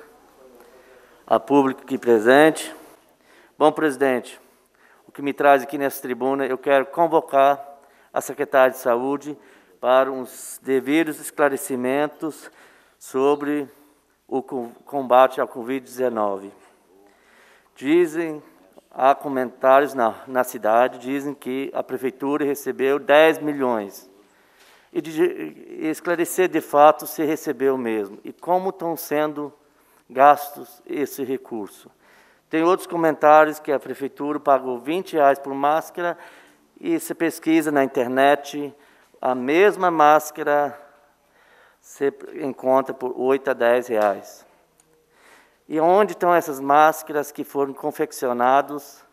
a público aqui presente. Bom, presidente, o que me traz aqui nessa tribuna, eu quero convocar a secretária de Saúde para uns devidos esclarecimentos sobre o combate à Covid-19. Dizem, há comentários na, na cidade, dizem que a prefeitura recebeu 10 milhões. E, de, e esclarecer de fato se recebeu mesmo e como estão sendo gastos esse recurso. Tem outros comentários que a prefeitura pagou 20 reais por máscara e se pesquisa na internet, a mesma máscara você encontra por 8 a 10 reais. E onde estão essas máscaras que foram confeccionadas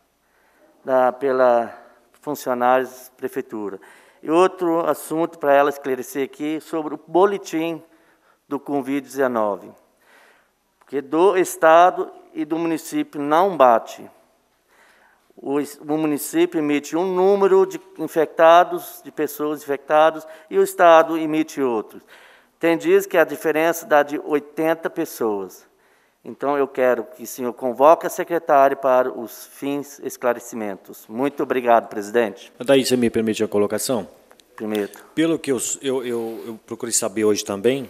pela funcionários da prefeitura? E outro assunto para ela esclarecer aqui sobre o boletim do Covid-19. Porque do Estado e do município não bate. O, o município emite um número de infectados, de pessoas infectadas, e o Estado emite outros. Tem dias que a diferença dá de 80 pessoas. Então eu quero que o senhor convoque a secretária para os fins esclarecimentos. Muito obrigado, presidente. Daí você me permite a colocação? Primeiro. Pelo que eu, eu, eu, eu procurei saber hoje também,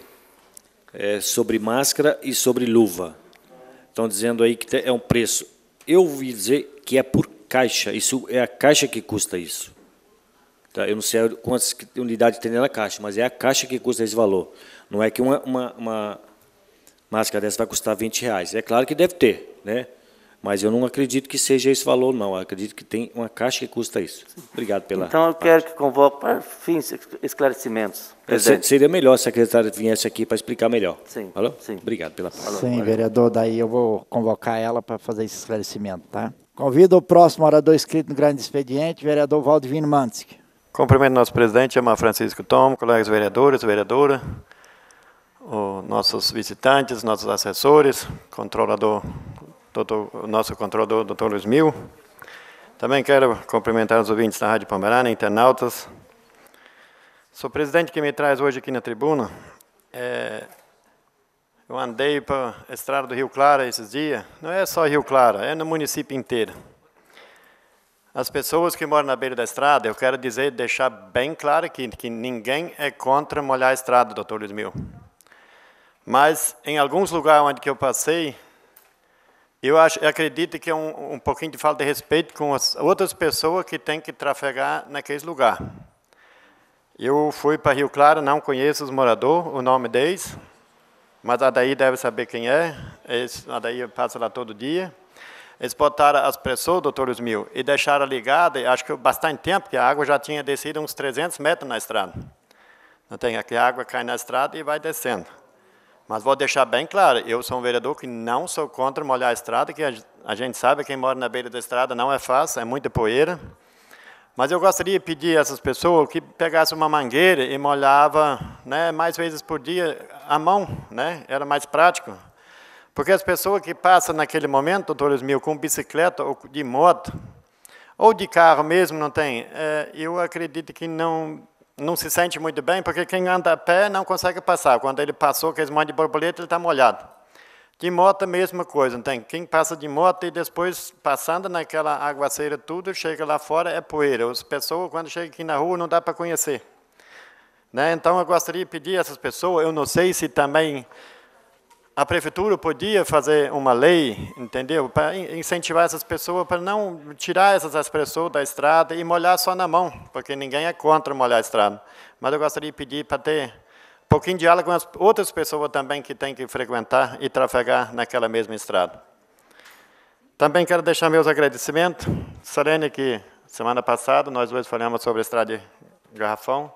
é sobre máscara e sobre luva. Estão dizendo aí que é um preço. Eu ouvi dizer que é por caixa, isso é a caixa que custa isso. Tá? Eu não sei quantas unidades tem na caixa, mas é a caixa que custa esse valor. Não é que uma, uma, uma máscara dessa vai custar 20 reais. É claro que deve ter, né? mas eu não acredito que seja esse valor, não. Eu acredito que tem uma caixa que custa isso. Obrigado pela. Então eu quero que convoque para fins esclarecimentos. É, Presidente. Seria melhor se a secretária viesse aqui para explicar melhor. Sim. Falou? Sim. Obrigado pela. palavra. Sim, vereador. Daí eu vou convocar ela para fazer esse esclarecimento, tá? Convido o próximo orador inscrito no grande expediente, vereador Valdivino Mantic. Cumprimento nosso presidente, chamar Francisco Tom, colegas vereadores, vereadora, nossos visitantes, nossos assessores, controlador, doutor, nosso controlador, doutor Luiz Mil. Também quero cumprimentar os ouvintes da Rádio Pomerana, internautas. Sou presidente que me traz hoje aqui na tribuna. É, eu andei para a estrada do Rio Clara esses dias. Não é só Rio Clara, é no município inteiro. As pessoas que moram na beira da estrada, eu quero dizer, deixar bem claro aqui, que ninguém é contra molhar a estrada, doutor Luiz Mil. Mas, em alguns lugares onde eu passei, eu, acho, eu acredito que é um, um pouquinho de falta de respeito com as outras pessoas que têm que trafegar naqueles lugar. Eu fui para Rio Claro, não conheço os moradores, o nome deles, mas a daí deve saber quem é. a daí passa lá todo dia. Eles botaram as pessoas, doutor Osmil, e deixaram ligada, acho que bastante tempo, porque a água já tinha descido uns 300 metros na estrada. Não tem aqui, a água cai na estrada e vai descendo. Mas vou deixar bem claro, eu sou um vereador que não sou contra molhar a estrada, que a gente sabe, quem mora na beira da estrada não é fácil, é muita poeira. Mas eu gostaria de pedir a essas pessoas que pegassem uma mangueira e molhava né, mais vezes por dia a mão, né, era mais prático. Porque as pessoas que passam naquele momento, doutor mil com bicicleta ou de moto, ou de carro mesmo, não tem, é, eu acredito que não não se sente muito bem, porque quem anda a pé não consegue passar. Quando ele passou, que eles mandam de borboleta, ele está molhado. De moto, a mesma coisa, não tem? Quem passa de moto e depois, passando naquela aguaceira tudo, chega lá fora, é poeira. As pessoas, quando chegam aqui na rua, não dá para conhecer. Né? Então, eu gostaria de pedir a essas pessoas, eu não sei se também a prefeitura podia fazer uma lei, entendeu? Para incentivar essas pessoas, para não tirar essas pessoas da estrada e molhar só na mão, porque ninguém é contra molhar a estrada. Mas eu gostaria de pedir para ter um pouquinho de diálogo com as outras pessoas também que têm que frequentar e trafegar naquela mesma estrada. Também quero deixar meus agradecimentos. Solene, que semana passada nós dois falamos sobre a estrada de Garrafão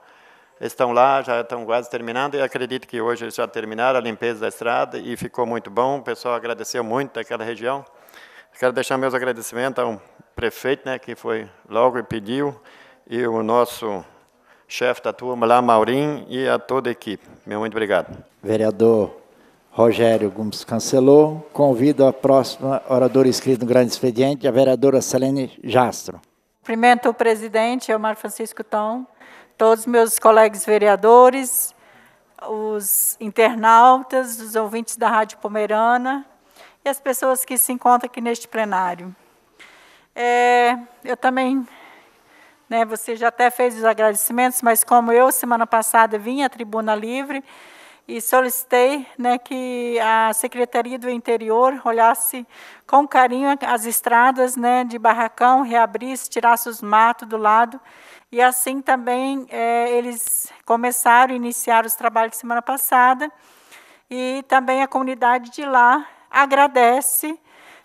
estão lá, já estão quase terminando, e acredito que hoje já terminaram a limpeza da estrada e ficou muito bom. O pessoal agradeceu muito daquela região. Quero deixar meus agradecimentos ao prefeito, né, que foi logo e pediu, e o nosso chefe da turma lá, Maurim, e a toda a equipe. Meu muito obrigado. Vereador Rogério Gomes cancelou. Convido a próxima oradora inscrita no grande expediente, a vereadora Selene Jastro. Cumprimento o presidente, Omar Francisco Tom, todos meus colegas vereadores, os internautas, os ouvintes da Rádio Pomerana e as pessoas que se encontram aqui neste plenário. É, eu também, né, você já até fez os agradecimentos, mas como eu, semana passada, vim à Tribuna Livre e solicitei né, que a Secretaria do Interior olhasse com carinho as estradas né, de Barracão, reabrisse, tirasse os matos do lado e assim também é, eles começaram, iniciaram os trabalhos semana passada, e também a comunidade de lá agradece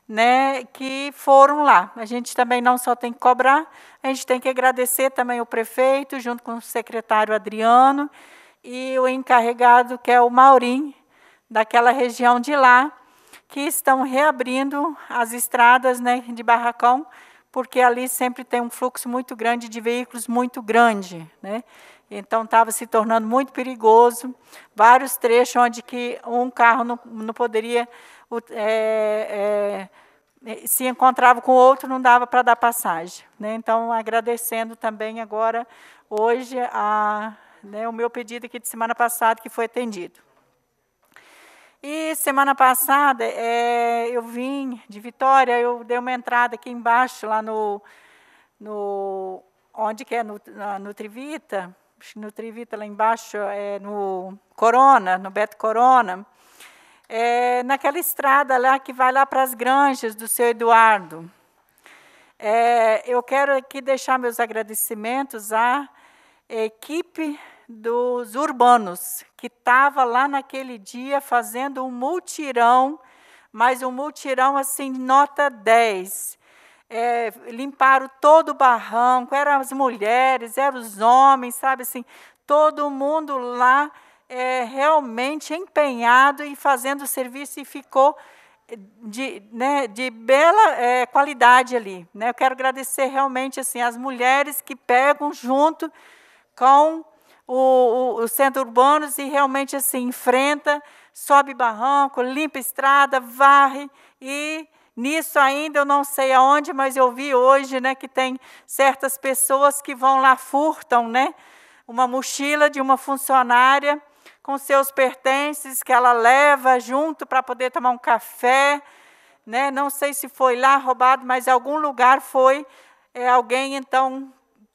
né, que foram lá. A gente também não só tem que cobrar, a gente tem que agradecer também o prefeito, junto com o secretário Adriano e o encarregado, que é o Maurim, daquela região de lá, que estão reabrindo as estradas né, de barracão porque ali sempre tem um fluxo muito grande de veículos muito grande, né? Então estava se tornando muito perigoso, vários trechos onde que um carro não, não poderia é, é, se encontrava com outro, não dava para dar passagem. Né? Então agradecendo também agora hoje a, né, o meu pedido aqui de semana passada que foi atendido. E semana passada é, eu vim de Vitória, eu dei uma entrada aqui embaixo, lá no. no onde que é? No, Trivita. No Trivita, lá embaixo, é no Corona, no Beto Corona. É, naquela estrada lá que vai lá para as granjas do seu Eduardo. É, eu quero aqui deixar meus agradecimentos à equipe dos urbanos, que estava lá naquele dia fazendo um multirão, mas um multirão assim, nota 10. É, limparam todo o barranco, eram as mulheres, eram os homens, sabe assim, todo mundo lá é, realmente empenhado e fazendo o serviço e ficou de, né, de bela é, qualidade ali. Né? Eu quero agradecer realmente assim as mulheres que pegam junto com o, o, o centro urbano e realmente assim enfrenta, sobe barranco, limpa estrada, varre e Nisso ainda eu não sei aonde, mas eu vi hoje, né, que tem certas pessoas que vão lá furtam, né, uma mochila de uma funcionária com seus pertences que ela leva junto para poder tomar um café, né? Não sei se foi lá roubado, mas em algum lugar foi. É, alguém então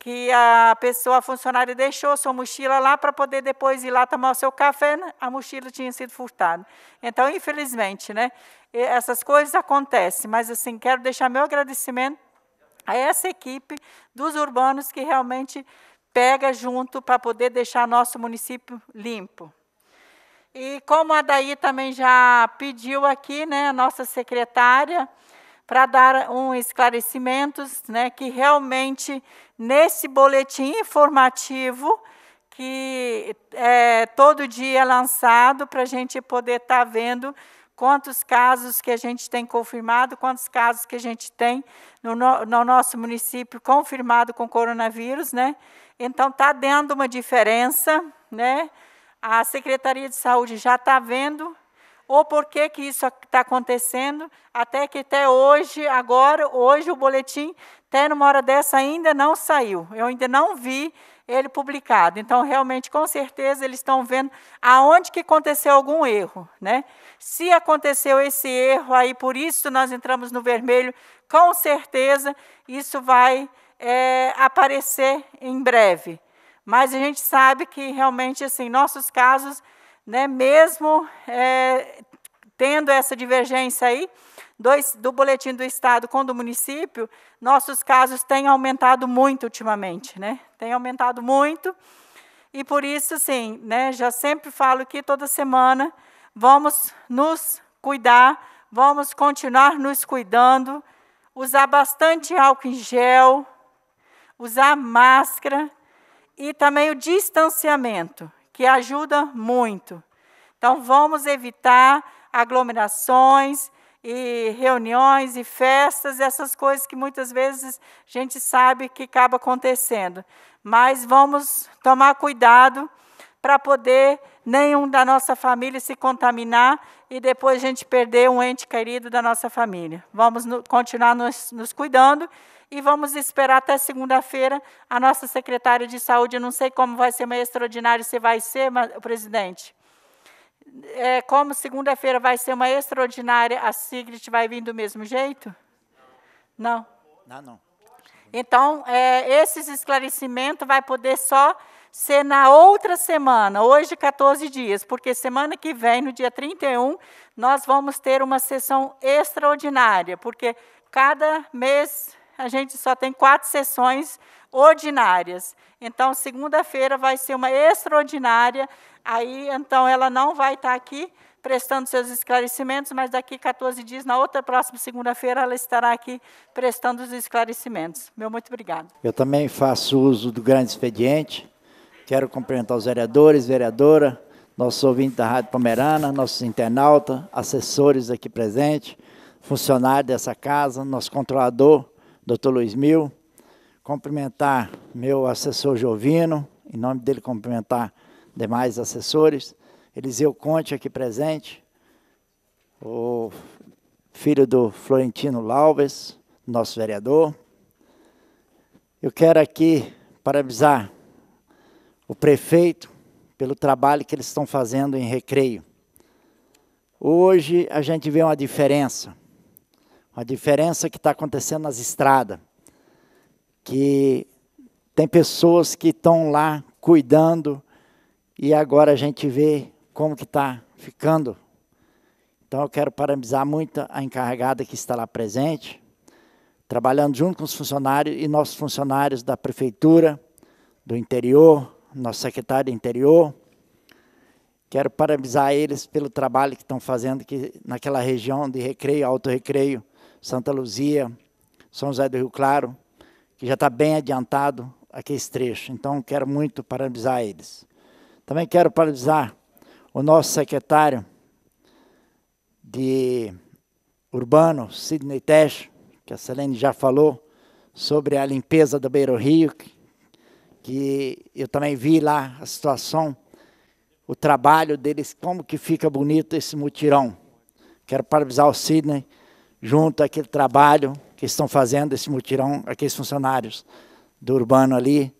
que a pessoa, a funcionária, deixou sua mochila lá para poder depois ir lá tomar o seu café, né? a mochila tinha sido furtada. Então, infelizmente, né, essas coisas acontecem, mas assim, quero deixar meu agradecimento a essa equipe dos urbanos que realmente pega junto para poder deixar nosso município limpo. E como a Daí também já pediu aqui, né, a nossa secretária, para dar um esclarecimentos, né, que realmente nesse boletim informativo que é, todo dia é lançado para a gente poder estar tá vendo quantos casos que a gente tem confirmado, quantos casos que a gente tem no, no, no nosso município confirmado com coronavírus, né? Então está dando uma diferença, né? A Secretaria de Saúde já está vendo ou por que, que isso está acontecendo, até que até hoje, agora, hoje o boletim, até numa hora dessa ainda não saiu. Eu ainda não vi ele publicado. Então, realmente, com certeza, eles estão vendo aonde que aconteceu algum erro. Né? Se aconteceu esse erro aí, por isso nós entramos no vermelho, com certeza isso vai é, aparecer em breve. Mas a gente sabe que realmente, assim, nossos casos né, mesmo é, tendo essa divergência aí do, do boletim do Estado com do município, nossos casos têm aumentado muito ultimamente, né? Tem aumentado muito. E por isso, sim, né, já sempre falo que toda semana vamos nos cuidar, vamos continuar nos cuidando, usar bastante álcool em gel, usar máscara e também o distanciamento que ajuda muito. Então, vamos evitar aglomerações e reuniões e festas, essas coisas que muitas vezes a gente sabe que acaba acontecendo. Mas vamos tomar cuidado para poder nenhum da nossa família se contaminar e depois a gente perder um ente querido da nossa família. Vamos no, continuar nos, nos cuidando e vamos esperar até segunda-feira a nossa secretária de saúde. Eu não sei como vai ser, mas é extraordinário se vai ser, mas, presidente. É, como segunda-feira vai ser uma extraordinária, a Sigrid vai vir do mesmo jeito? Não. Não, não. Então, é, esses esclarecimentos vai poder só ser na outra semana, hoje 14 dias, porque semana que vem, no dia 31, nós vamos ter uma sessão extraordinária, porque cada mês a gente só tem quatro sessões ordinárias. Então, segunda-feira vai ser uma extraordinária, aí, então, ela não vai estar aqui prestando seus esclarecimentos, mas daqui 14 dias, na outra próxima segunda-feira, ela estará aqui prestando os esclarecimentos. Meu muito obrigado. Eu também faço uso do grande expediente. Quero cumprimentar os vereadores, vereadora, nossos ouvintes da Rádio Pomerana, nossos internautas, assessores aqui presentes, funcionário dessa casa, nosso controlador, doutor Luiz Mil, cumprimentar meu assessor Jovino, em nome dele cumprimentar demais assessores, Eliseu Conte aqui presente, o filho do Florentino Lauves, nosso vereador. Eu quero aqui parabenizar o prefeito pelo trabalho que eles estão fazendo em recreio. Hoje a gente vê uma diferença a diferença que está acontecendo nas estradas, que tem pessoas que estão lá cuidando e agora a gente vê como que está ficando. Então eu quero parabenizar muito a encarregada que está lá presente, trabalhando junto com os funcionários e nossos funcionários da prefeitura, do interior, nosso secretário do interior. Quero parabenizar eles pelo trabalho que estão fazendo que naquela região de recreio, auto recreio, Santa Luzia, São José do Rio Claro, que já está bem adiantado aquele trecho. Então, quero muito parabenizar eles. Também quero parabenizar o nosso secretário de Urbano, Sidney Tesh, que a Selene já falou, sobre a limpeza do Beiro Rio, que eu também vi lá a situação, o trabalho deles, como que fica bonito esse mutirão. Quero parabenizar o Sidney junto àquele trabalho que estão fazendo, esse mutirão, aqueles funcionários do urbano ali,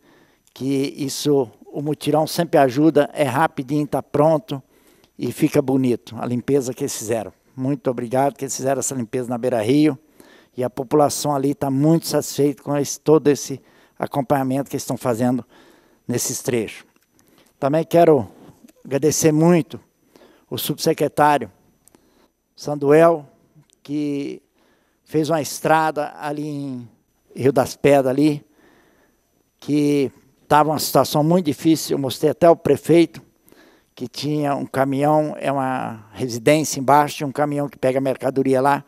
que isso, o mutirão sempre ajuda, é rapidinho, está pronto e fica bonito, a limpeza que eles fizeram. Muito obrigado que eles fizeram essa limpeza na Beira Rio e a população ali está muito satisfeita com esse, todo esse acompanhamento que eles estão fazendo nesses trechos. Também quero agradecer muito o subsecretário Sanduel, que fez uma estrada ali em Rio das Pedras ali, que estava uma situação muito difícil. Eu mostrei até o prefeito que tinha um caminhão, é uma residência embaixo, um caminhão que pega mercadoria lá.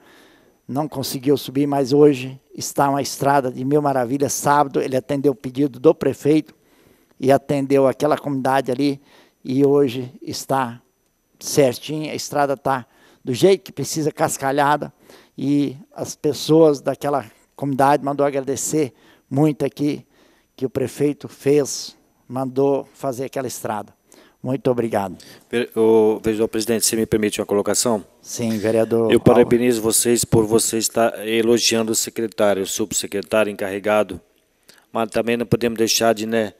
Não conseguiu subir, mas hoje está uma estrada de mil maravilhas. Sábado ele atendeu o pedido do prefeito e atendeu aquela comunidade ali e hoje está certinho, a estrada está do jeito que precisa, cascalhada. E as pessoas daquela comunidade mandou agradecer muito aqui que o prefeito fez, mandou fazer aquela estrada. Muito obrigado. O, vereador presidente, se me permite uma colocação? Sim, vereador. Eu parabenizo vocês por você estar elogiando o secretário, o subsecretário encarregado, mas também não podemos deixar de, né,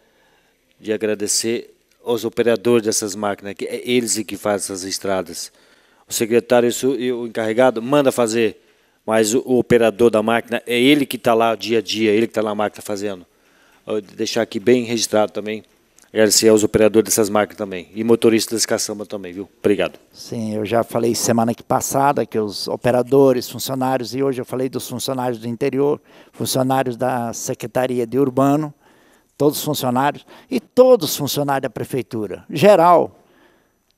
de agradecer aos operadores dessas máquinas, que é eles que fazem essas estradas o secretário e o encarregado manda fazer, mas o, o operador da máquina é ele que está lá dia a dia, ele que está na máquina fazendo. Vou deixar aqui bem registrado também. Agradecer aos operadores dessas máquinas também. E motoristas das caçamba também, viu? Obrigado. Sim, eu já falei semana que passada que os operadores, funcionários, e hoje eu falei dos funcionários do interior, funcionários da Secretaria de Urbano, todos os funcionários, e todos os funcionários da prefeitura. Geral,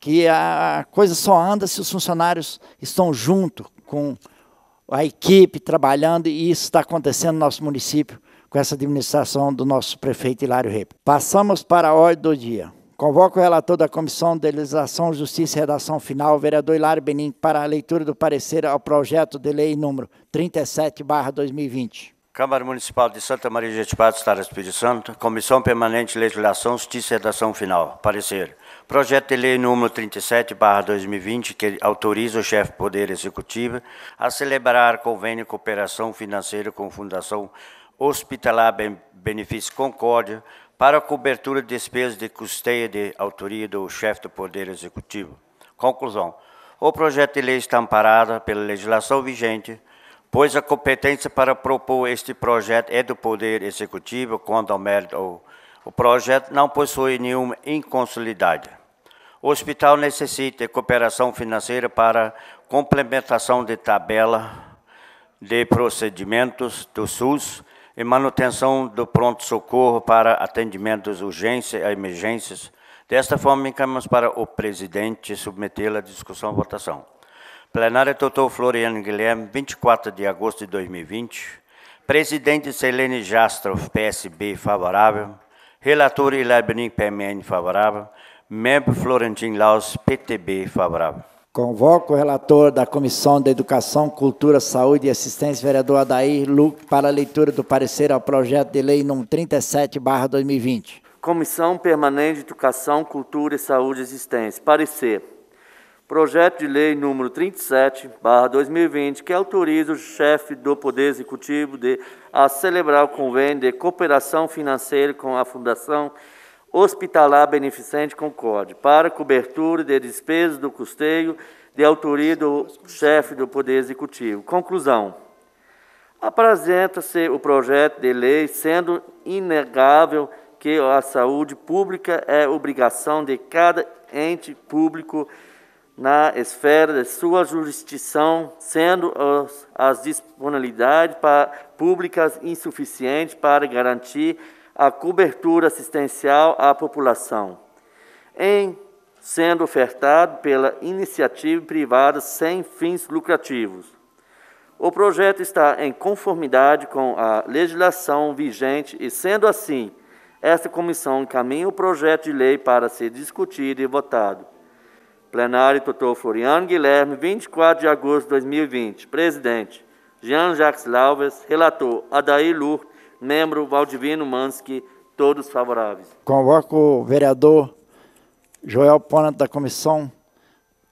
que a coisa só anda se os funcionários estão junto com a equipe trabalhando e isso está acontecendo no nosso município com essa administração do nosso prefeito Hilário Rep. Passamos para a ordem do dia. Convoco o relator da Comissão de Legislação, Justiça e Redação Final, vereador Hilário Benin, para a leitura do parecer ao projeto de lei número 37/2020. Câmara Municipal de Santa Maria de Etipato, Estado do Espírito Santo, Comissão Permanente de Legislação, Justiça e Redação Final. Parecer. Projeto de Lei número 37/2020, que autoriza o chefe do Poder Executivo a celebrar convênio de cooperação financeira com a Fundação Hospitalar Benefício Concórdia para cobertura de despesas de custeio de autoria do chefe do Poder Executivo. Conclusão. O projeto de lei está amparado pela legislação vigente, pois a competência para propor este projeto é do Poder Executivo, quando ao mérito o projeto não possui nenhuma inconsolidade. O hospital necessita de cooperação financeira para complementação de tabela de procedimentos do SUS e manutenção do pronto-socorro para atendimentos urgência e emergências. Desta forma, encaminhamos para o presidente submetê-la à discussão e votação. Plenária Doutor Floriano Guilherme, 24 de agosto de 2020. Presidente Selene Jastrow, PSB, favorável. Relator Benin, PMN, favorável. Membro Florentino Laus, PTB, favorável. Convoco o relator da Comissão de Educação, Cultura, Saúde e Assistência, vereador Adair Luque, para a leitura do parecer ao projeto de lei nº 37/2020. Comissão Permanente de Educação, Cultura e Saúde e Assistência. Parecer. Projeto de lei número 37/2020, que autoriza o chefe do Poder Executivo de a celebrar o convênio de cooperação financeira com a Fundação hospitalar beneficente concorde, para cobertura de despesas do custeio de autoria do chefe do Poder Executivo. Conclusão. Apresenta-se o projeto de lei sendo inegável que a saúde pública é obrigação de cada ente público na esfera de sua jurisdição, sendo as, disponibilidades públicas insuficientes para garantir a cobertura assistencial à população, em sendo ofertado pela iniciativa privada sem fins lucrativos. O projeto está em conformidade com a legislação vigente e, sendo assim, esta comissão encaminha o projeto de lei para ser discutido e votado. Plenário doutor Floriano Guilherme, 24 de agosto de 2020. Presidente, Jean-Jacques Lauves. Relator, Adair Lourdes membro Valdivino Mansky, todos favoráveis. Convoco o vereador Joel Ponant da Comissão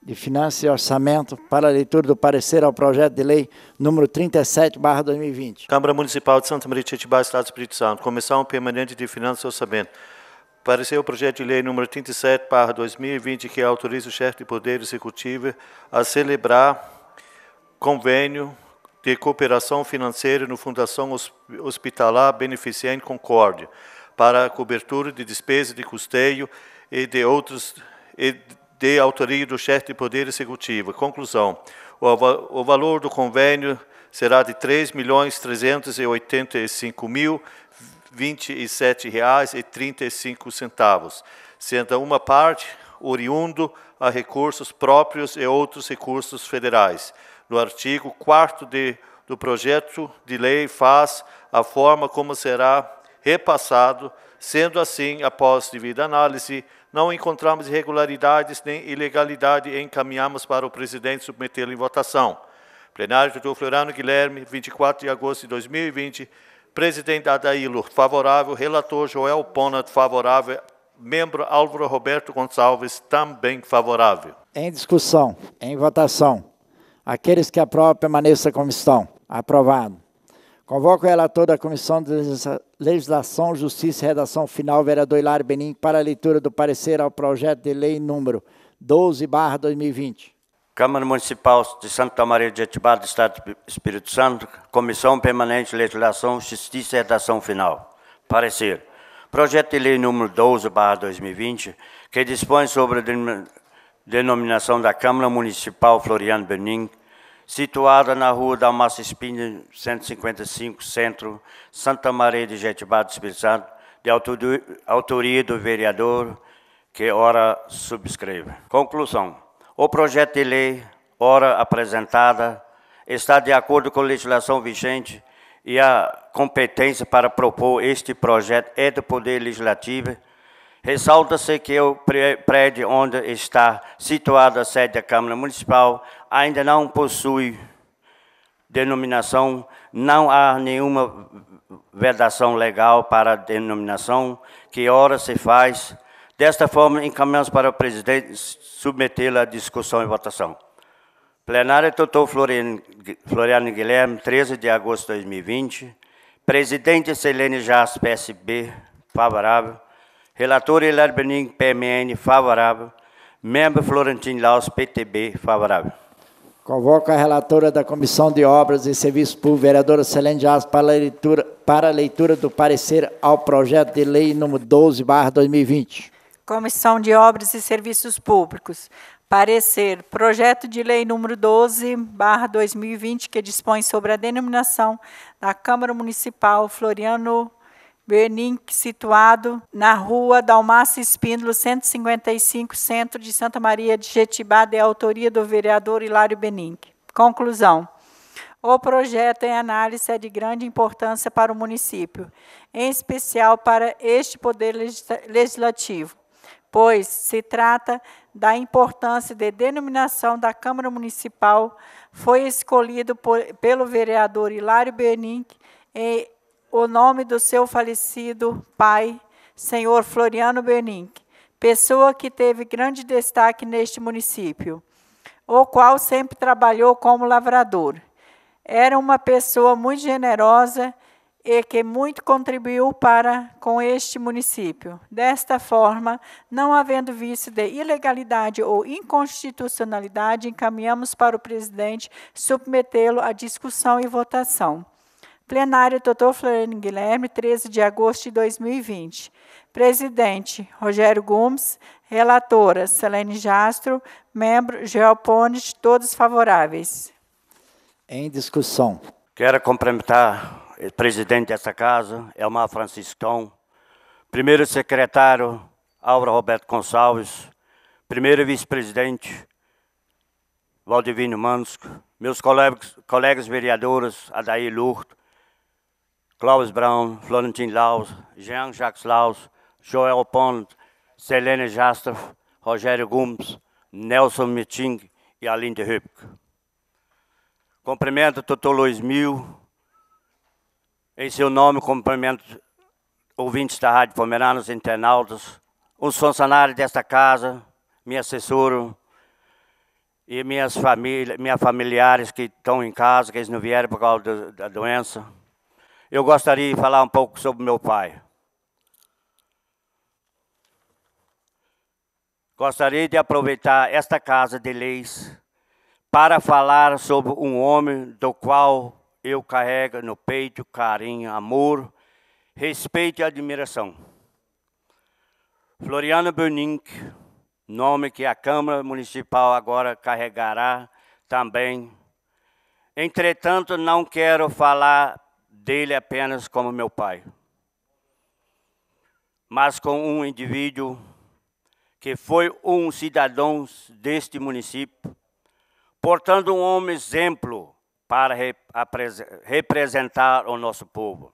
de Finanças e Orçamento para a leitura do parecer ao projeto de lei número 37/2020. Câmara Municipal de Santa Maria de Tietibá, Estado do Espírito Santo. Comissão Permanente de Finanças e Orçamento. Parecer o projeto de lei número 37/2020 que autoriza o chefe de Poder Executivo a celebrar convênio de cooperação financeira no Fundação Hospitalar Beneficente Concórdia, para a cobertura de despesas de custeio e de outros e de autoria do chefe de Poder Executivo. Conclusão. O, o valor do convênio será de R$ 3.385.027,35, sendo uma parte oriundo a recursos próprios e outros recursos federais no artigo 4 do projeto de lei faz a forma como será repassado, sendo assim, após devida análise, não encontramos irregularidades nem ilegalidade e encaminhamos para o presidente submetê-lo em votação. Plenário doutor Floriano Guilherme, 24 de agosto de 2020, presidente Adailo, favorável, relator Joel Ponat, favorável, membro Álvaro Roberto Gonçalves, também favorável. Em discussão, em votação. Aqueles que aprovam, permaneçam como estão. Aprovado. Convoco ela toda a Comissão de Legislação, Justiça e Redação Final, vereador Hilário Benin, para a leitura do parecer ao projeto de lei número 12, 2020. Câmara Municipal de Santa Maria de Etibá, do Estado do Espírito Santo, Comissão Permanente de Legislação, Justiça e Redação Final. Parecer. Projeto de Lei número 12, 2020, que dispõe sobre a denominação da Câmara Municipal Floriano Benin situada na rua Massa Espinha, 155, Centro, Santa Maria de Jetibá do Espírito Santo, de autoria do vereador que ora subscreve. Conclusão. O projeto de lei, ora apresentada, está de acordo com a legislação vigente e a competência para propor este projeto é do Poder Legislativo Ressalta-se que o prédio onde está situada a sede da Câmara Municipal ainda não possui denominação, não há nenhuma vedação legal para a denominação, que hora se faz. Desta forma, encaminhamos para o presidente submetê-la à discussão e votação. Plenário Doutor Floriano Guilherme, 13 de agosto de 2020. Presidente Selene Jas, PSB, favorável. Relator Hilário Benigno, PMN, favorável. Membro Florentino Laos, PTB, favorável. Convoco a relatora da Comissão de Obras e Serviços Públicos, vereadora Celene Dias, para a leitura, para a leitura do parecer ao projeto de lei número 12, 2020. Comissão de Obras e Serviços Públicos. Parecer. Projeto de Lei número 12, 2020, que dispõe sobre a denominação da Câmara Municipal Floriano Bernink, situado na rua Dalmácio Espíndolo, 155, centro de Santa Maria de Jetibá, de autoria do vereador Hilário Beninck. Conclusão. O projeto em análise é de grande importância para o município, em especial para este poder legislativo, pois se trata da importância de denominação da Câmara Municipal, foi escolhido por, pelo vereador Hilário Beninck e o nome do seu falecido pai, senhor Floriano Bernink, pessoa que teve grande destaque neste município, o qual sempre trabalhou como lavrador. Era uma pessoa muito generosa e que muito contribuiu para com este município. Desta forma, não havendo vício de ilegalidade ou inconstitucionalidade, encaminhamos para o presidente submetê-lo à discussão e votação. Plenário Dr. Floriano Guilherme, 13 de agosto de 2020. Presidente, Rogério Gomes. Relatora, Selene Jastro. Membro, Geopones. Todos favoráveis. Em discussão. Quero cumprimentar o presidente dessa casa, Elmar Franciscão. Primeiro secretário, Álvaro Roberto Gonçalves. Primeiro vice-presidente, Valdivino Mansco. Meus colegas, colegas vereadores, Adair Lurto, Klaus Braun, Florentin Laus, Jean-Jacques Laus, Joel Pond, Selene Jastrow, Rogério Gomes, Nelson Miting e Aline Rübke. Cumprimento o doutor Luiz Mil. Em seu nome, cumprimento ouvintes da Rádio Pomeranos, internautas, os funcionários desta casa, me assessora e minhas famílias, minha familiares que estão em casa, que eles não vieram por causa do, da doença eu gostaria de falar um pouco sobre meu pai. Gostaria de aproveitar esta casa de leis para falar sobre um homem do qual eu carrego no peito carinho, amor, respeito e admiração. Floriano Bernink, nome que a Câmara Municipal agora carregará também. Entretanto, não quero falar dele apenas como meu pai, mas com um indivíduo que foi um cidadão deste município, portando um homem exemplo para representar o nosso povo.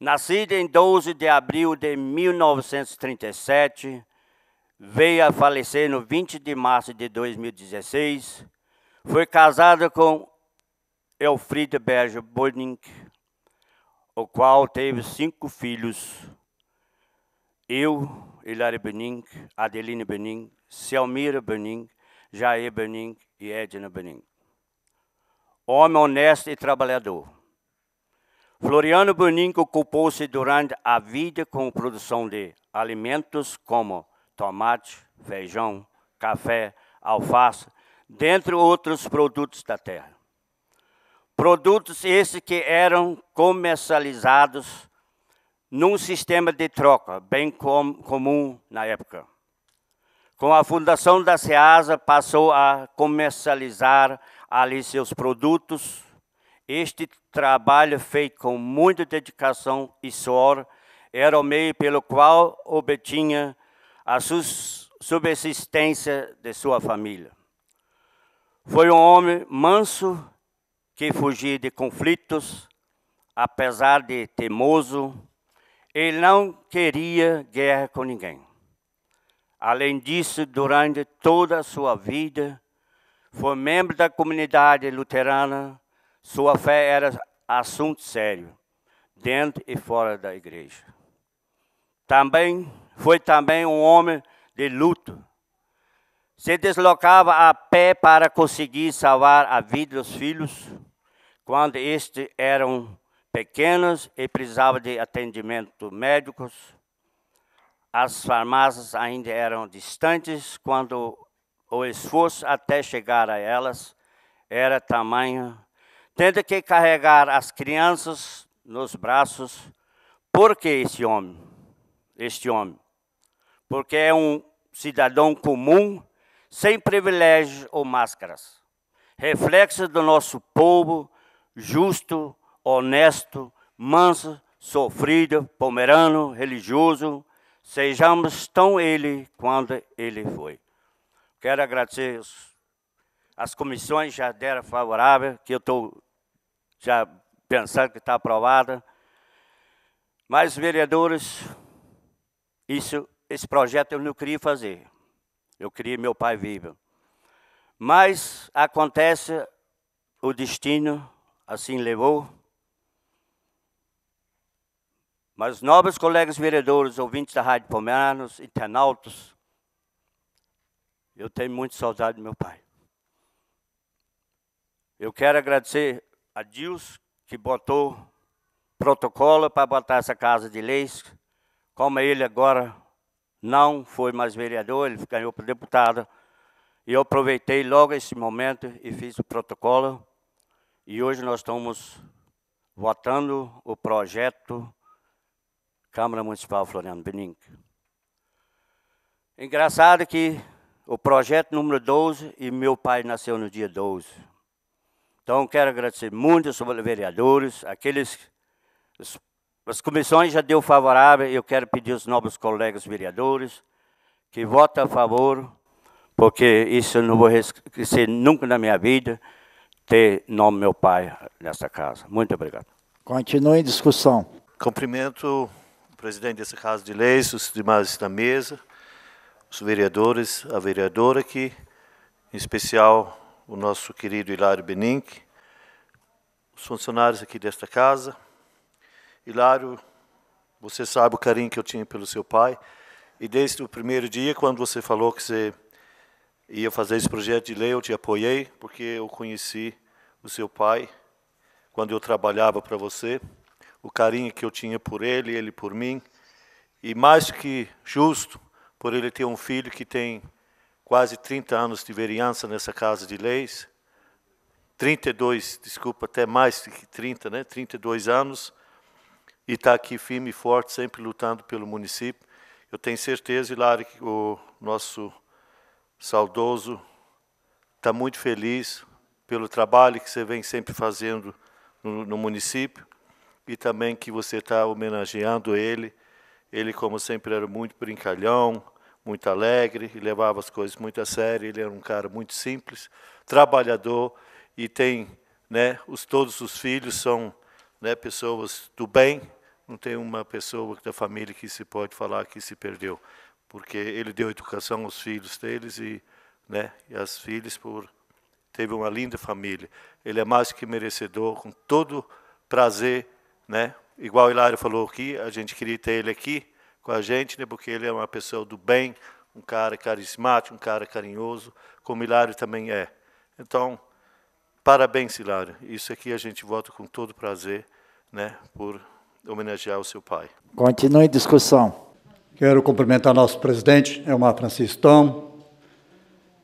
Nascido em 12 de abril de 1937, veio a falecer no 20 de março de 2016, foi casado com Elfrida Berger Bodnick, o qual teve cinco filhos. Eu, Hilário Bening, Adeline Bening, Selmira Bening, Jair Bening e Edna Bening. Homem honesto e trabalhador. Floriano Bening ocupou-se durante a vida com a produção de alimentos como tomate, feijão, café, alface, dentre outros produtos da terra. Produtos esses que eram comercializados num sistema de troca, bem com, comum na época. Com a fundação da SEASA, passou a comercializar ali seus produtos. Este trabalho feito com muita dedicação e suor era o meio pelo qual obtinha a subsistência de sua família. Foi um homem manso que fugia de conflitos, apesar de teimoso, ele não queria guerra com ninguém. Além disso, durante toda a sua vida, foi membro da comunidade luterana, sua fé era assunto sério, dentro e fora da igreja. Também foi também um homem de luto. Se deslocava a pé para conseguir salvar a vida dos filhos, quando estes eram pequenos e precisavam de atendimento médicos. As farmácias ainda eram distantes quando o esforço até chegar a elas era tamanho, tendo que carregar as crianças nos braços. Por que esse homem? Este homem? Porque é um cidadão comum, sem privilégios ou máscaras. Reflexo do nosso povo justo, honesto, manso, sofrido, pomerano, religioso, sejamos tão ele quanto ele foi. Quero agradecer as comissões já deram favorável, que eu estou já pensando que está aprovada. Mas, vereadores, isso, esse projeto eu não queria fazer. Eu queria meu pai vivo. Mas acontece o destino assim levou. Mas nobres colegas vereadores, ouvintes da Rádio Palmeiras, internautas, eu tenho muita saudade do meu pai. Eu quero agradecer a Deus que botou protocolo para botar essa casa de leis, como ele agora não foi mais vereador, ele ganhou para deputado. E eu aproveitei logo esse momento e fiz o protocolo e hoje nós estamos votando o projeto Câmara Municipal Floriano Beninque. Engraçado que o projeto número 12 e meu pai nasceu no dia 12. Então quero agradecer muito aos vereadores, aqueles as comissões já deu favorável, eu quero pedir aos novos colegas vereadores que votem a favor, porque isso eu não vou esquecer é nunca na minha vida ter nome meu pai nessa casa. Muito obrigado. Continua em discussão. Cumprimento o presidente dessa Casa de Leis, os demais da mesa, os vereadores, a vereadora aqui, em especial o nosso querido Hilário Benink, os funcionários aqui desta casa. Hilário, você sabe o carinho que eu tinha pelo seu pai, e desde o primeiro dia, quando você falou que você ia fazer esse projeto de lei, eu te apoiei, porque eu conheci o seu pai quando eu trabalhava para você, o carinho que eu tinha por ele, ele por mim, e mais que justo por ele ter um filho que tem quase 30 anos de vereança nessa casa de leis, 32, desculpa, até mais que 30, né? 32 anos, e está aqui firme e forte, sempre lutando pelo município. Eu tenho certeza, Hilário, que o nosso saudoso, está muito feliz pelo trabalho que você vem sempre fazendo no, no município e também que você está homenageando ele. Ele, como sempre, era muito brincalhão, muito alegre, e levava as coisas muito a sério. Ele era um cara muito simples, trabalhador e tem, né, os todos os filhos são, né, pessoas do bem. Não tem uma pessoa da família que se pode falar que se perdeu porque ele deu educação aos filhos deles e, né, e as filhas por teve uma linda família. Ele é mais que merecedor, com todo prazer, né? Igual Hilário falou aqui, a gente queria ter ele aqui com a gente, né? Porque ele é uma pessoa do bem, um cara carismático, um cara carinhoso, como Hilário também é. Então, parabéns, Hilário. Isso aqui a gente vota com todo prazer, né? Por homenagear o seu pai. Continue a discussão. Quero cumprimentar nosso presidente, Elmar Francistão,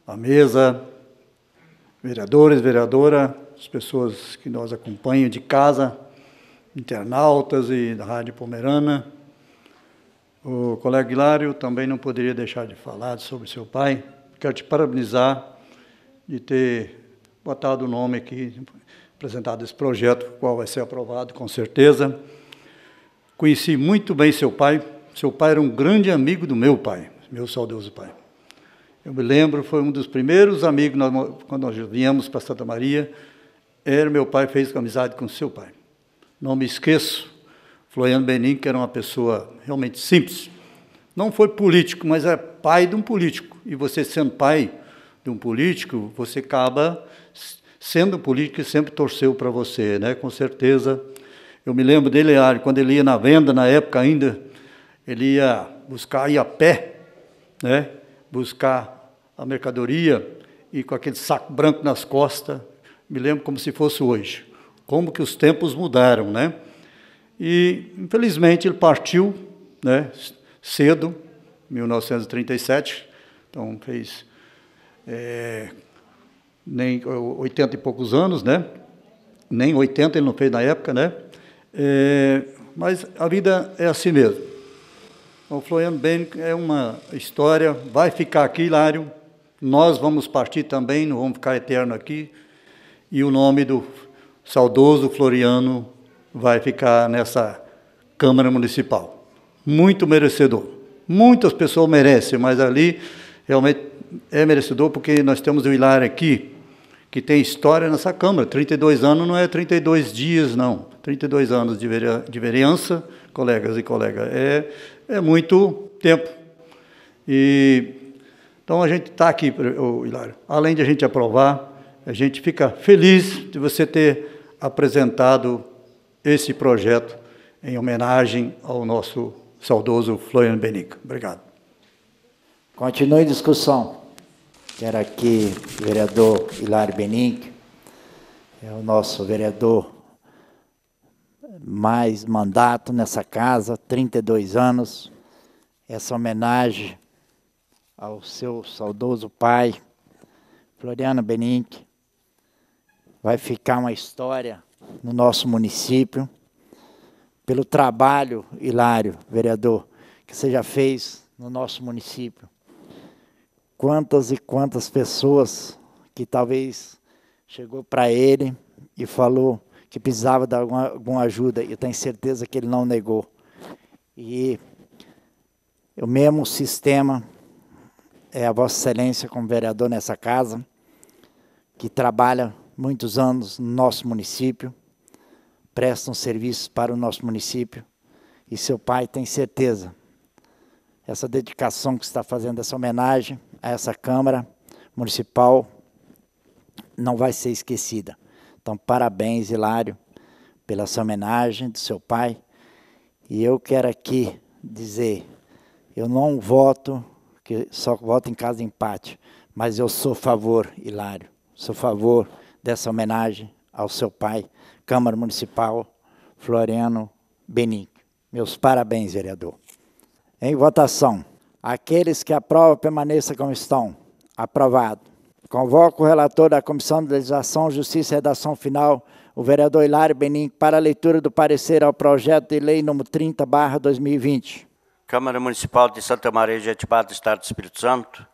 a mesa, vereadores, vereadora, as pessoas que nós acompanham de casa, internautas e da Rádio Pomerana. O colega Hilário também não poderia deixar de falar sobre seu pai. Quero te parabenizar de ter botado o nome aqui, apresentado esse projeto, qual vai ser aprovado com certeza. Conheci muito bem seu pai, seu pai era um grande amigo do meu pai, meu saudoso pai. Eu me lembro, foi um dos primeiros amigos, nós, quando nós viemos para Santa Maria, era meu pai fez amizade com seu pai. Não me esqueço, Floriano Benin, que era uma pessoa realmente simples. Não foi político, mas é pai de um político. E você sendo pai de um político, você acaba sendo político e sempre torceu para você, né? Com certeza. Eu me lembro dele, quando ele ia na venda, na época ainda, ele ia buscar, ia a pé, né? buscar a mercadoria e com aquele saco branco nas costas, me lembro como se fosse hoje. Como que os tempos mudaram, né? E, infelizmente, ele partiu né, cedo, 1937, então fez é, nem 80 e poucos anos, né? Nem 80 ele não fez na época, né? É, mas a vida é assim mesmo. O Floriano Bem é uma história, vai ficar aqui, Hilário. Nós vamos partir também, não vamos ficar eterno aqui. E o nome do saudoso Floriano vai ficar nessa Câmara Municipal. Muito merecedor. Muitas pessoas merecem, mas ali realmente é merecedor porque nós temos o Hilário aqui, que tem história nessa Câmara. 32 anos não é 32 dias, não. 32 anos de vereança, colegas e colegas. É é muito tempo. E então a gente está aqui, Hilário. Além de a gente aprovar, a gente fica feliz de você ter apresentado esse projeto em homenagem ao nosso saudoso Florian Benic. Obrigado. Continue a discussão. Quero aqui o vereador Hilário Benic, é o nosso vereador mais mandato nessa casa, 32 anos. Essa homenagem ao seu saudoso pai, Floriano Beninck. Vai ficar uma história no nosso município, pelo trabalho, Hilário, vereador, que você já fez no nosso município. Quantas e quantas pessoas que talvez chegou para ele e falou que precisava de alguma, alguma ajuda. Eu tenho certeza que ele não negou. E o mesmo sistema é a Vossa Excelência como vereador nessa casa, que trabalha muitos anos no nosso município, presta um serviço para o nosso município, e seu pai tem certeza. Essa dedicação que está fazendo, essa homenagem a essa Câmara Municipal, não vai ser esquecida. Então, parabéns, Hilário, pela sua homenagem do seu pai. E eu quero aqui dizer, eu não voto, que só voto em casa de empate, mas eu sou a favor, Hilário, sou a favor dessa homenagem ao seu pai, Câmara Municipal, Floriano Benic. Meus parabéns, vereador. Em votação, aqueles que aprovam permaneçam como estão. Aprovado. Convoco o relator da Comissão de Legislação, Justiça e Redação Final, o vereador Hilário Benin, para a leitura do parecer ao projeto de lei número 30, 2020. Câmara Municipal de Santa Maria de Atibá, do Estado do Espírito Santo.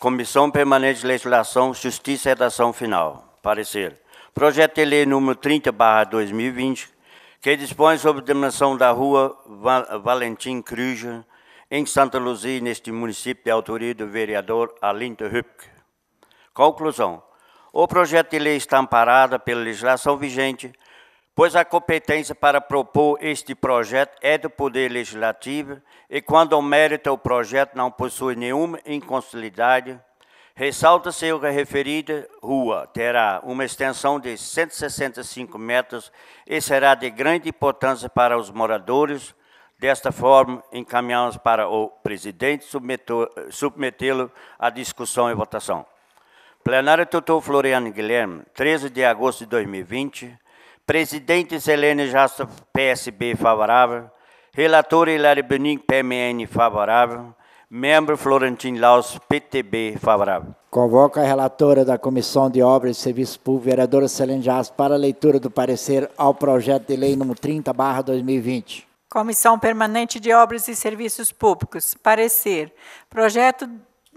Comissão Permanente de Legislação, Justiça e Redação Final. Parecer. Projeto de lei número 30, 2020, que dispõe sobre a denominação da rua Valentim Cruz em Santa Luzia, neste município de autoria do vereador Alinto Hübke. Conclusão. O projeto de lei está amparado pela legislação vigente, pois a competência para propor este projeto é do Poder Legislativo e, quando o mérito o projeto não possui nenhuma inconstitucionalidade, ressalta-se que a referida rua terá uma extensão de 165 metros e será de grande importância para os moradores, Desta forma, encaminhamos para o presidente submetê-lo à discussão e votação. Plenário Tutor Floriano Guilherme, 13 de agosto de 2020. Presidente Selene Jasta, PSB, favorável. Relator Hilário Benin, PMN, favorável. Membro Florentin Laus, PTB, favorável. Convoca a relatora da Comissão de Obras e Serviços Públicos, vereadora Selene Jasta, para a leitura do parecer ao projeto de lei número 30, 2020. Comissão Permanente de Obras e Serviços Públicos. Parecer. Projeto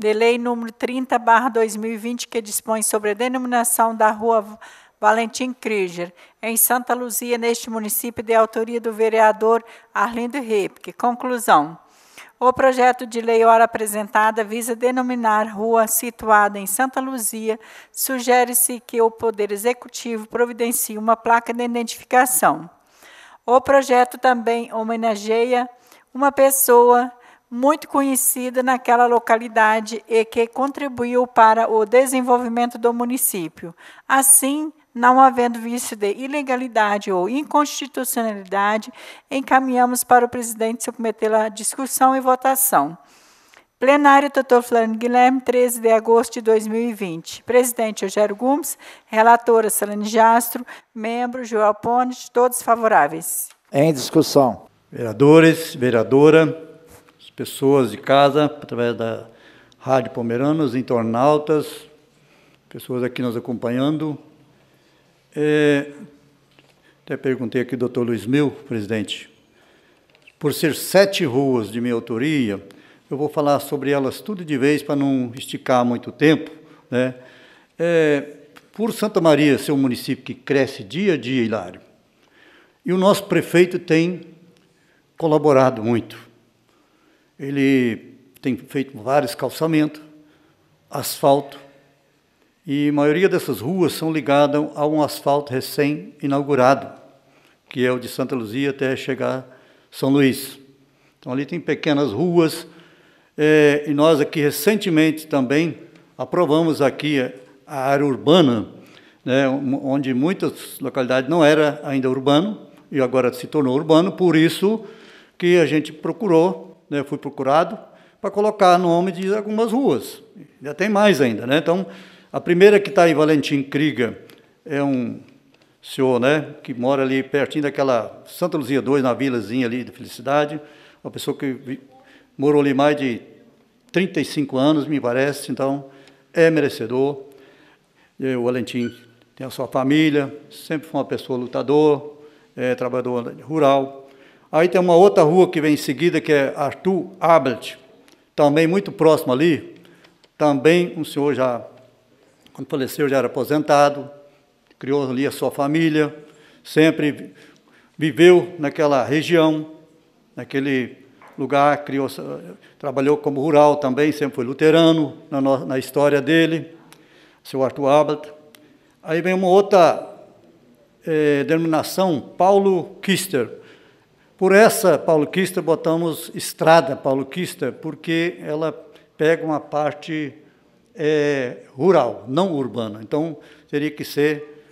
de lei número 30, barra 2020, que dispõe sobre a denominação da rua Valentim Krieger, em Santa Luzia, neste município, de autoria do vereador Arlindo Ripke. Conclusão. O projeto de lei ora apresentada visa denominar rua situada em Santa Luzia. Sugere-se que o Poder Executivo providencie uma placa de identificação. O projeto também homenageia uma pessoa muito conhecida naquela localidade e que contribuiu para o desenvolvimento do município. Assim, não havendo vício de ilegalidade ou inconstitucionalidade, encaminhamos para o presidente submetê-la à discussão e votação. Plenário doutor Flávio Guilherme, 13 de agosto de 2020. Presidente Eugério Gomes, relatora Selene Jastro, membro Joel Ponte, todos favoráveis. Em discussão. Vereadores, vereadora, pessoas de casa, através da Rádio Pomeranos, internautas, pessoas aqui nos acompanhando. É, até perguntei aqui, doutor Luiz Mil, presidente, por ser sete ruas de minha autoria, eu vou falar sobre elas tudo de vez para não esticar muito tempo. Né? É, por Santa Maria ser um município que cresce dia a dia, Hilário, e o nosso prefeito tem colaborado muito. Ele tem feito vários calçamentos, asfalto, e a maioria dessas ruas são ligadas a um asfalto recém-inaugurado, que é o de Santa Luzia até chegar São Luís. Então, ali tem pequenas ruas, é, e nós aqui recentemente também aprovamos aqui a área urbana, né, onde muitas localidades não era ainda urbano, e agora se tornou urbano, por isso que a gente procurou né, fui procurado para colocar nome de algumas ruas. Já tem mais ainda, né? Então, a primeira que está aí, Valentim Kriga é um senhor, né, que mora ali pertinho daquela Santa Luzia 2, na vilazinha ali de Felicidade, uma pessoa que morou ali mais de 35 anos, me parece, então é merecedor. O Valentim tem a sua família, sempre foi uma pessoa lutador, é, trabalhador rural, Aí tem uma outra rua que vem em seguida, que é Arthur Abelt, também muito próximo ali. Também um senhor já, quando faleceu, já era aposentado, criou ali a sua família, sempre viveu naquela região, naquele lugar, criou, eh, trabalhou como rural também, sempre foi luterano na, na história dele, seu Arthur Abelt. Aí vem uma outra eh, denominação, Paulo Kister, por essa pauloquista botamos estrada pauloquista, porque ela pega uma parte é, rural, não urbana. Então, teria que ser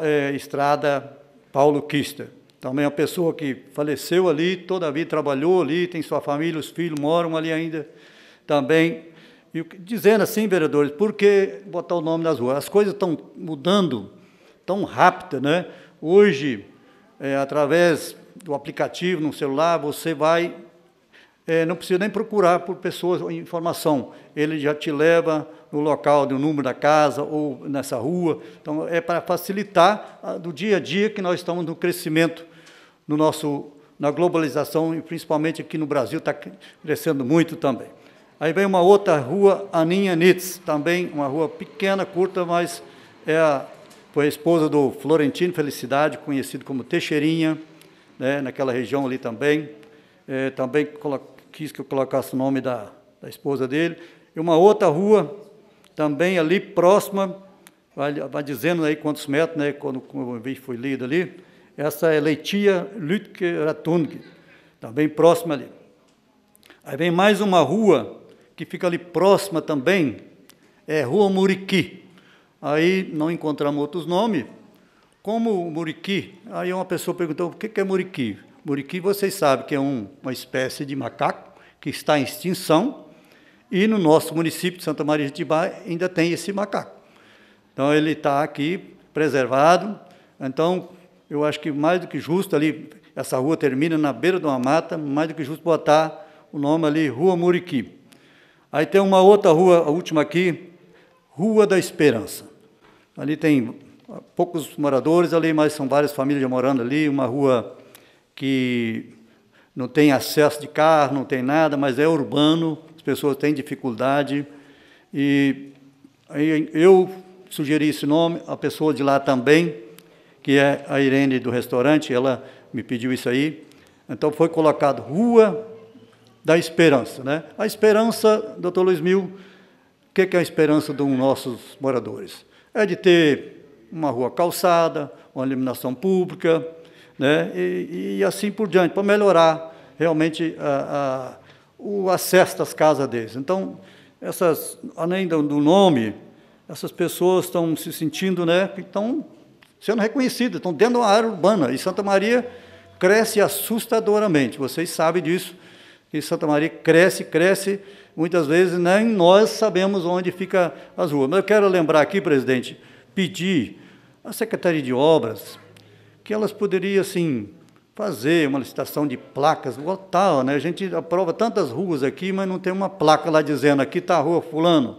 é, estrada pauloquista. Também uma pessoa que faleceu ali, toda a vida trabalhou ali, tem sua família, os filhos moram ali ainda. Também e dizendo assim, vereadores, por que botar o nome nas ruas? As coisas estão mudando tão rápida, né? Hoje, é, através do aplicativo no celular, você vai. É, não precisa nem procurar por pessoas ou informação. Ele já te leva no local do número da casa ou nessa rua. Então, é para facilitar a, do dia a dia que nós estamos no crescimento no nosso, na globalização e principalmente aqui no Brasil está crescendo muito também. Aí vem uma outra rua, Aninha Nitz, também uma rua pequena, curta, mas é a, foi a esposa do Florentino Felicidade, conhecido como Teixeirinha né, naquela região ali também. É, também quis que eu colocasse o nome da, da esposa dele. E uma outra rua, também ali próxima, vai, vai dizendo aí quantos metros, né, quando, quando foi lido ali, essa é Leitia Lütke Ratung, também próxima ali. Aí vem mais uma rua que fica ali próxima também, é Rua Muriqui. Aí não encontramos outros nomes, como o muriqui, aí uma pessoa perguntou, o que é muriqui? Muriqui, vocês sabem que é um, uma espécie de macaco que está em extinção, e no nosso município de Santa Maria de Itibá ainda tem esse macaco. Então, ele está aqui preservado. Então, eu acho que mais do que justo ali, essa rua termina na beira de uma mata, mais do que justo botar o nome ali, Rua Muriqui. Aí tem uma outra rua, a última aqui, Rua da Esperança. Ali tem poucos moradores ali, mas são várias famílias morando ali, uma rua que não tem acesso de carro, não tem nada, mas é urbano, as pessoas têm dificuldade. E aí eu sugeri esse nome, a pessoa de lá também, que é a Irene do restaurante, ela me pediu isso aí. Então foi colocado Rua da Esperança. Né? A esperança, doutor Luiz Mil, o que é a esperança dos nossos moradores? É de ter uma rua calçada, uma iluminação pública, né? e, e assim por diante, para melhorar realmente a, a, o acesso das casas deles. Então, essas, além do nome, essas pessoas estão se sentindo, né, estão sendo reconhecidas, estão dentro de uma área urbana. E Santa Maria cresce assustadoramente, vocês sabem disso, que Santa Maria cresce, cresce, muitas vezes nem né, nós sabemos onde fica as ruas. Mas eu quero lembrar aqui, presidente, pedir à Secretaria de Obras que elas poderiam, assim, fazer uma licitação de placas, tal, né? A gente aprova tantas ruas aqui, mas não tem uma placa lá dizendo aqui está a rua fulano,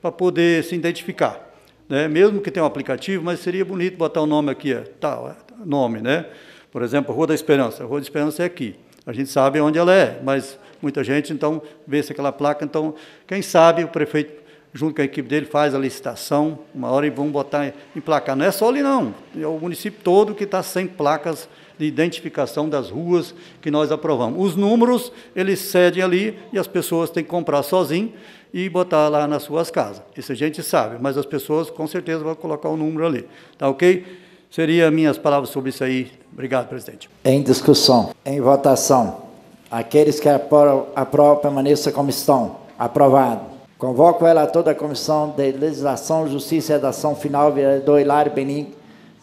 para poder se identificar. Né? Mesmo que tenha um aplicativo, mas seria bonito botar o um nome aqui, é, tal, tá, é, nome, né? Por exemplo, Rua da Esperança. A Rua da Esperança é aqui. A gente sabe onde ela é, mas muita gente, então, vê se aquela placa. Então, quem sabe o prefeito junto com a equipe dele, faz a licitação, uma hora e vão botar em placar. Não é só ali, não. É o município todo que está sem placas de identificação das ruas que nós aprovamos. Os números, eles cedem ali e as pessoas têm que comprar sozinho e botar lá nas suas casas. Isso a gente sabe, mas as pessoas com certeza vão colocar o número ali. Tá ok? Seriam minhas palavras sobre isso aí. Obrigado, presidente. Em discussão, em votação, aqueles que aprovam permaneçam como estão. Aprovado. Convoco ela a toda a Comissão de Legislação, Justiça e Redação Final, vereador Hilário Benin,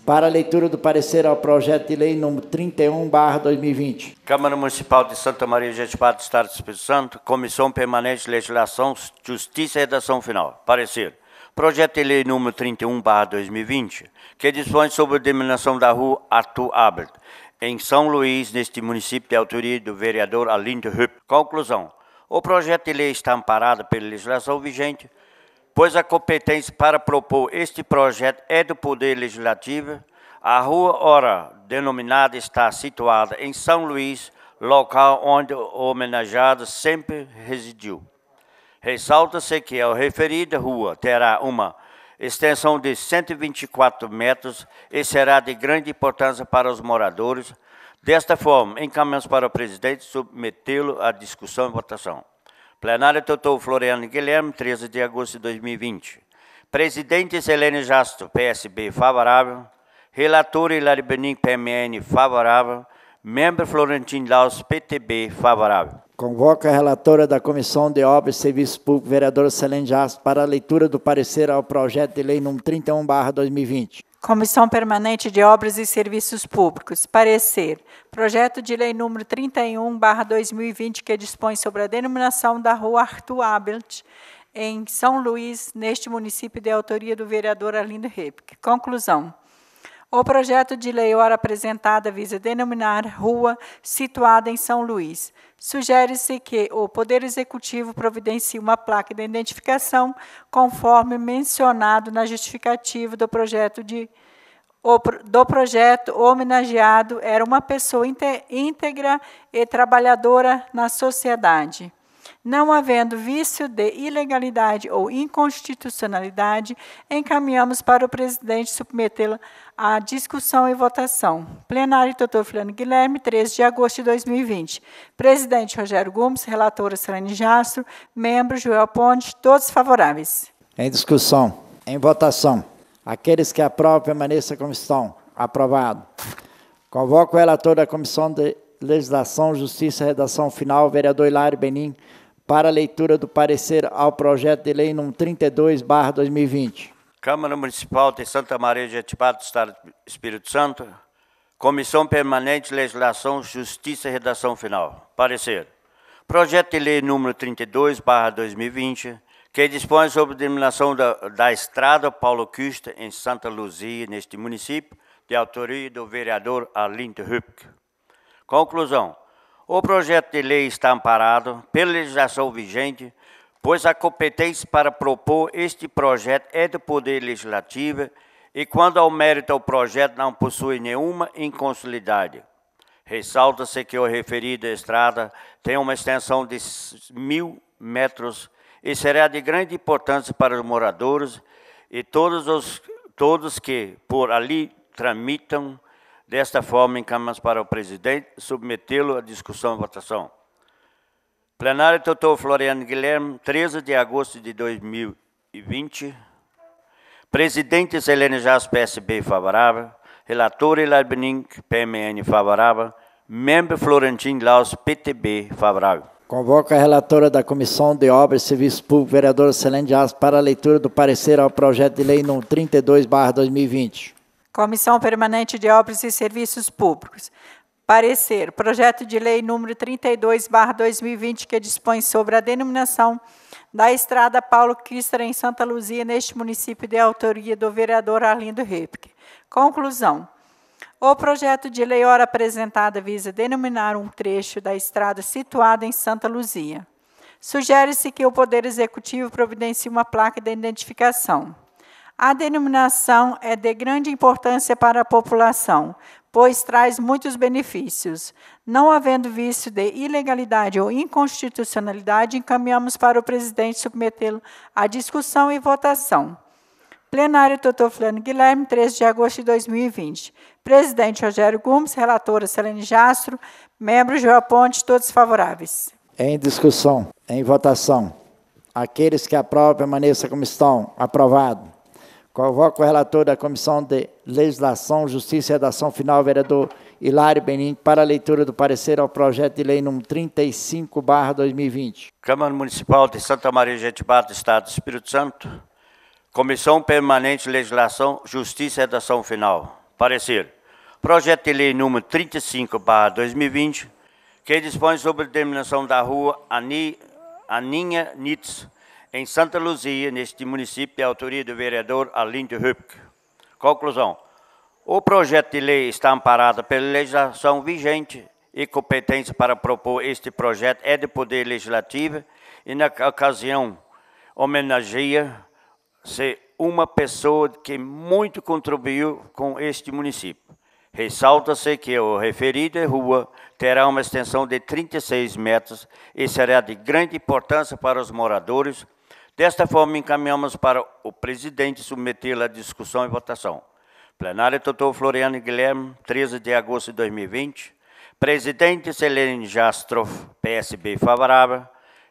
para a leitura do parecer ao projeto de lei número 31, 2020. Câmara Municipal de Santa Maria de Jetipá do Estado do Espírito Santo, Comissão Permanente de Legislação, Justiça e Redação Final. Parecer. Projeto de lei número 31, 2020, que dispõe sobre a denominação da rua Arthur Abert, em São Luís, neste município de autoria do vereador Alindo Rupp. Conclusão. O projeto de lei está amparado pela legislação vigente, pois a competência para propor este projeto é do Poder Legislativo. A rua Ora, denominada, está situada em São Luís, local onde o homenageado sempre residiu. Ressalta-se que a referida rua terá uma extensão de 124 metros e será de grande importância para os moradores, Desta forma, encaminhamos para o presidente submetê-lo à discussão e votação. Plenário Doutor Floriano Guilherme, 13 de agosto de 2020. Presidente Selene Jasto, PSB, favorável. Relator Hilary Benin, PMN, favorável. Membro Florentino Laus, PTB, favorável. Convoca a relatora da Comissão de Obras e Serviços Públicos, vereadora Selene Jasto, para a leitura do parecer ao projeto de lei nº 31-2020. Comissão Permanente de Obras e Serviços Públicos. Parecer. Projeto de Lei número 31, 2020, que dispõe sobre a denominação da Rua Arthur Abelt, em São Luís, neste município de autoria do vereador Arlindo Rebic. Conclusão. O projeto de lei ora apresentada visa denominar rua situada em São Luís. Sugere-se que o Poder Executivo providencie uma placa de identificação conforme mencionado na justificativa do projeto de do projeto, o homenageado era uma pessoa íntegra e trabalhadora na sociedade. Não havendo vício de ilegalidade ou inconstitucionalidade, encaminhamos para o presidente submetê-la à discussão e votação. Plenário doutor Flano Guilherme, 13 de agosto de 2020. Presidente Rogério Gomes, relatora Serene Jastro, membro Joel Ponte, todos favoráveis. Em discussão. Em votação. Aqueles que aprovam permaneçam como estão. Aprovado. Convoco o relator da Comissão de Legislação, Justiça e Redação Final, vereador Hilário Benin, para a leitura do parecer ao projeto de lei nº 32/2020. Câmara Municipal de Santa Maria de Etipá Estado do Espírito Santo, Comissão Permanente Legislação, Justiça e Redação Final. Parecer. Projeto de lei número 32/2020 que dispõe sobre a denominação da, da Estrada Paulo Custa, em Santa Luzia, neste município, de autoria do vereador Arlindo Rübke. Conclusão. O projeto de lei está amparado pela legislação vigente, pois a competência para propor este projeto é do Poder Legislativo e, quando ao mérito ao projeto, não possui nenhuma inconsolidade. Ressalta-se que o referido estrada tem uma extensão de mil metros e será de grande importância para os moradores e todos, os, todos que por ali tramitam Desta forma, encaminhamos para o presidente submetê-lo à discussão e votação. Plenário Doutor Floriano Guilherme, 13 de agosto de 2020. Presidente Selene Jas, PSB, favorável. Relator Elabinink, PMN, favorável. Membro Florentin Laus, PTB, favorável. Convoco a relatora da Comissão de Obras e Serviços Públicos, vereadora Selene Jas, para a leitura do parecer ao projeto de lei no 32, 2020. Comissão Permanente de Obras e Serviços Públicos. Parecer. Projeto de Lei número 32, 2020, que dispõe sobre a denominação da Estrada Paulo Cristo em Santa Luzia, neste município, de autoria do vereador Arlindo Repke. Conclusão. O projeto de lei ora apresentado visa denominar um trecho da estrada situada em Santa Luzia. Sugere-se que o Poder Executivo providencie uma placa de identificação. A denominação é de grande importância para a população, pois traz muitos benefícios. Não havendo vício de ilegalidade ou inconstitucionalidade, encaminhamos para o presidente submetê-lo à discussão e votação. Plenário Doutor Flano Guilherme, 13 de agosto de 2020. Presidente Rogério Gomes, relatora Celene Jastro, membro João Ponte, todos favoráveis. Em discussão, em votação. Aqueles que aprovam, permaneçam como estão. Aprovado. Convoco o relator da Comissão de Legislação, Justiça e Redação Final, vereador Hilário Benin, para a leitura do parecer ao projeto de lei nº 35-2020. Câmara Municipal de Santa Maria de Jetibá, do Estado do Espírito Santo. Comissão Permanente de Legislação, Justiça e Redação Final. Parecer. Projeto de lei n.º 35-2020, que dispõe sobre a determinação da rua Aninha Nitz, em Santa Luzia, neste município, de é autoria do vereador Alindo Rübke. Conclusão. O projeto de lei está amparado pela legislação vigente e competência para propor este projeto é do Poder Legislativo e, na ocasião, homenageia-se uma pessoa que muito contribuiu com este município. Ressalta-se que o referido é rua terá uma extensão de 36 metros e será de grande importância para os moradores Desta forma, encaminhamos para o presidente submetê-la à discussão e votação. Plenário Doutor Floriano Guilherme, 13 de agosto de 2020. Presidente Selene Jastrof, PSB favorável.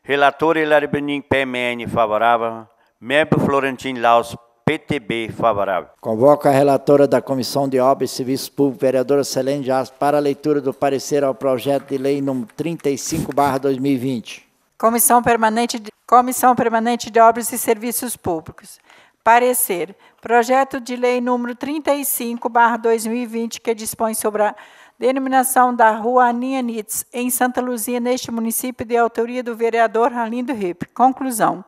Relator Hilary Benin, PMN favorável. Membro Florentin Laus, PTB favorável. Convoco a relatora da Comissão de Obras e Serviços Públicos, vereadora Selene Jazz, para a leitura do parecer ao projeto de lei número 35/2020. Comissão Permanente de Comissão Permanente de Obras e Serviços Públicos. Parecer. Projeto de Lei número 35/2020 que dispõe sobre a denominação da Rua Aninha Nitz, em Santa Luzia, neste município de autoria do vereador Ralindo Ripp. Conclusão.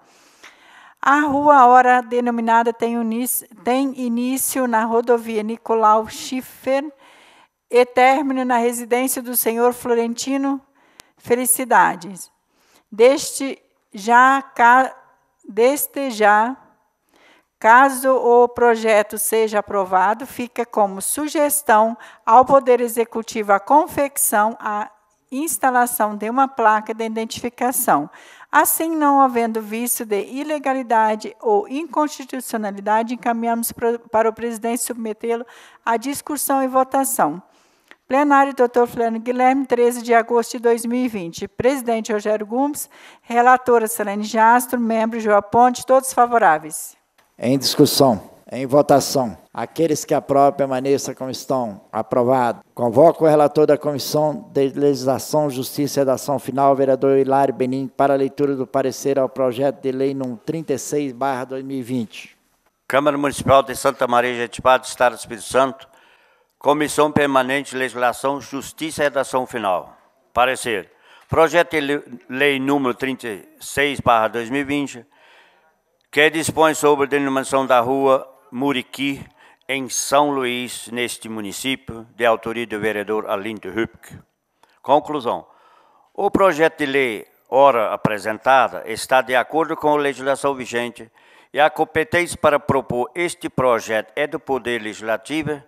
A rua, ora denominada, tem, tem início na rodovia Nicolau Schiffer e término na residência do senhor Florentino Felicidades. Deste já já Caso o projeto seja aprovado, fica como sugestão ao Poder Executivo a confecção, a instalação de uma placa de identificação. Assim, não havendo vício de ilegalidade ou inconstitucionalidade, encaminhamos para o presidente submetê-lo à discussão e votação. Plenário Dr. Flávio Guilherme, 13 de agosto de 2020. Presidente Rogério Gomes, relatora Selene Jastro, membro João Ponte, todos favoráveis. Em discussão, em votação, aqueles que aprovam permaneçam como estão. Aprovado. Convoco o relator da Comissão de Legislação, Justiça e Redação Final, vereador Hilário Benin, para a leitura do parecer ao projeto de lei no 36/2020. Câmara Municipal de Santa Maria de Etipá, Estado do Espírito Santo Comissão Permanente de Legislação, Justiça e Redação Final. Parecer. Projeto de Lei número 36, 2020, que dispõe sobre a denominação da rua Muriqui, em São Luís, neste município, de autoria do vereador Alindo Rübke. Conclusão. O projeto de lei, ora apresentada, está de acordo com a legislação vigente e a competência para propor este projeto é do Poder Legislativo,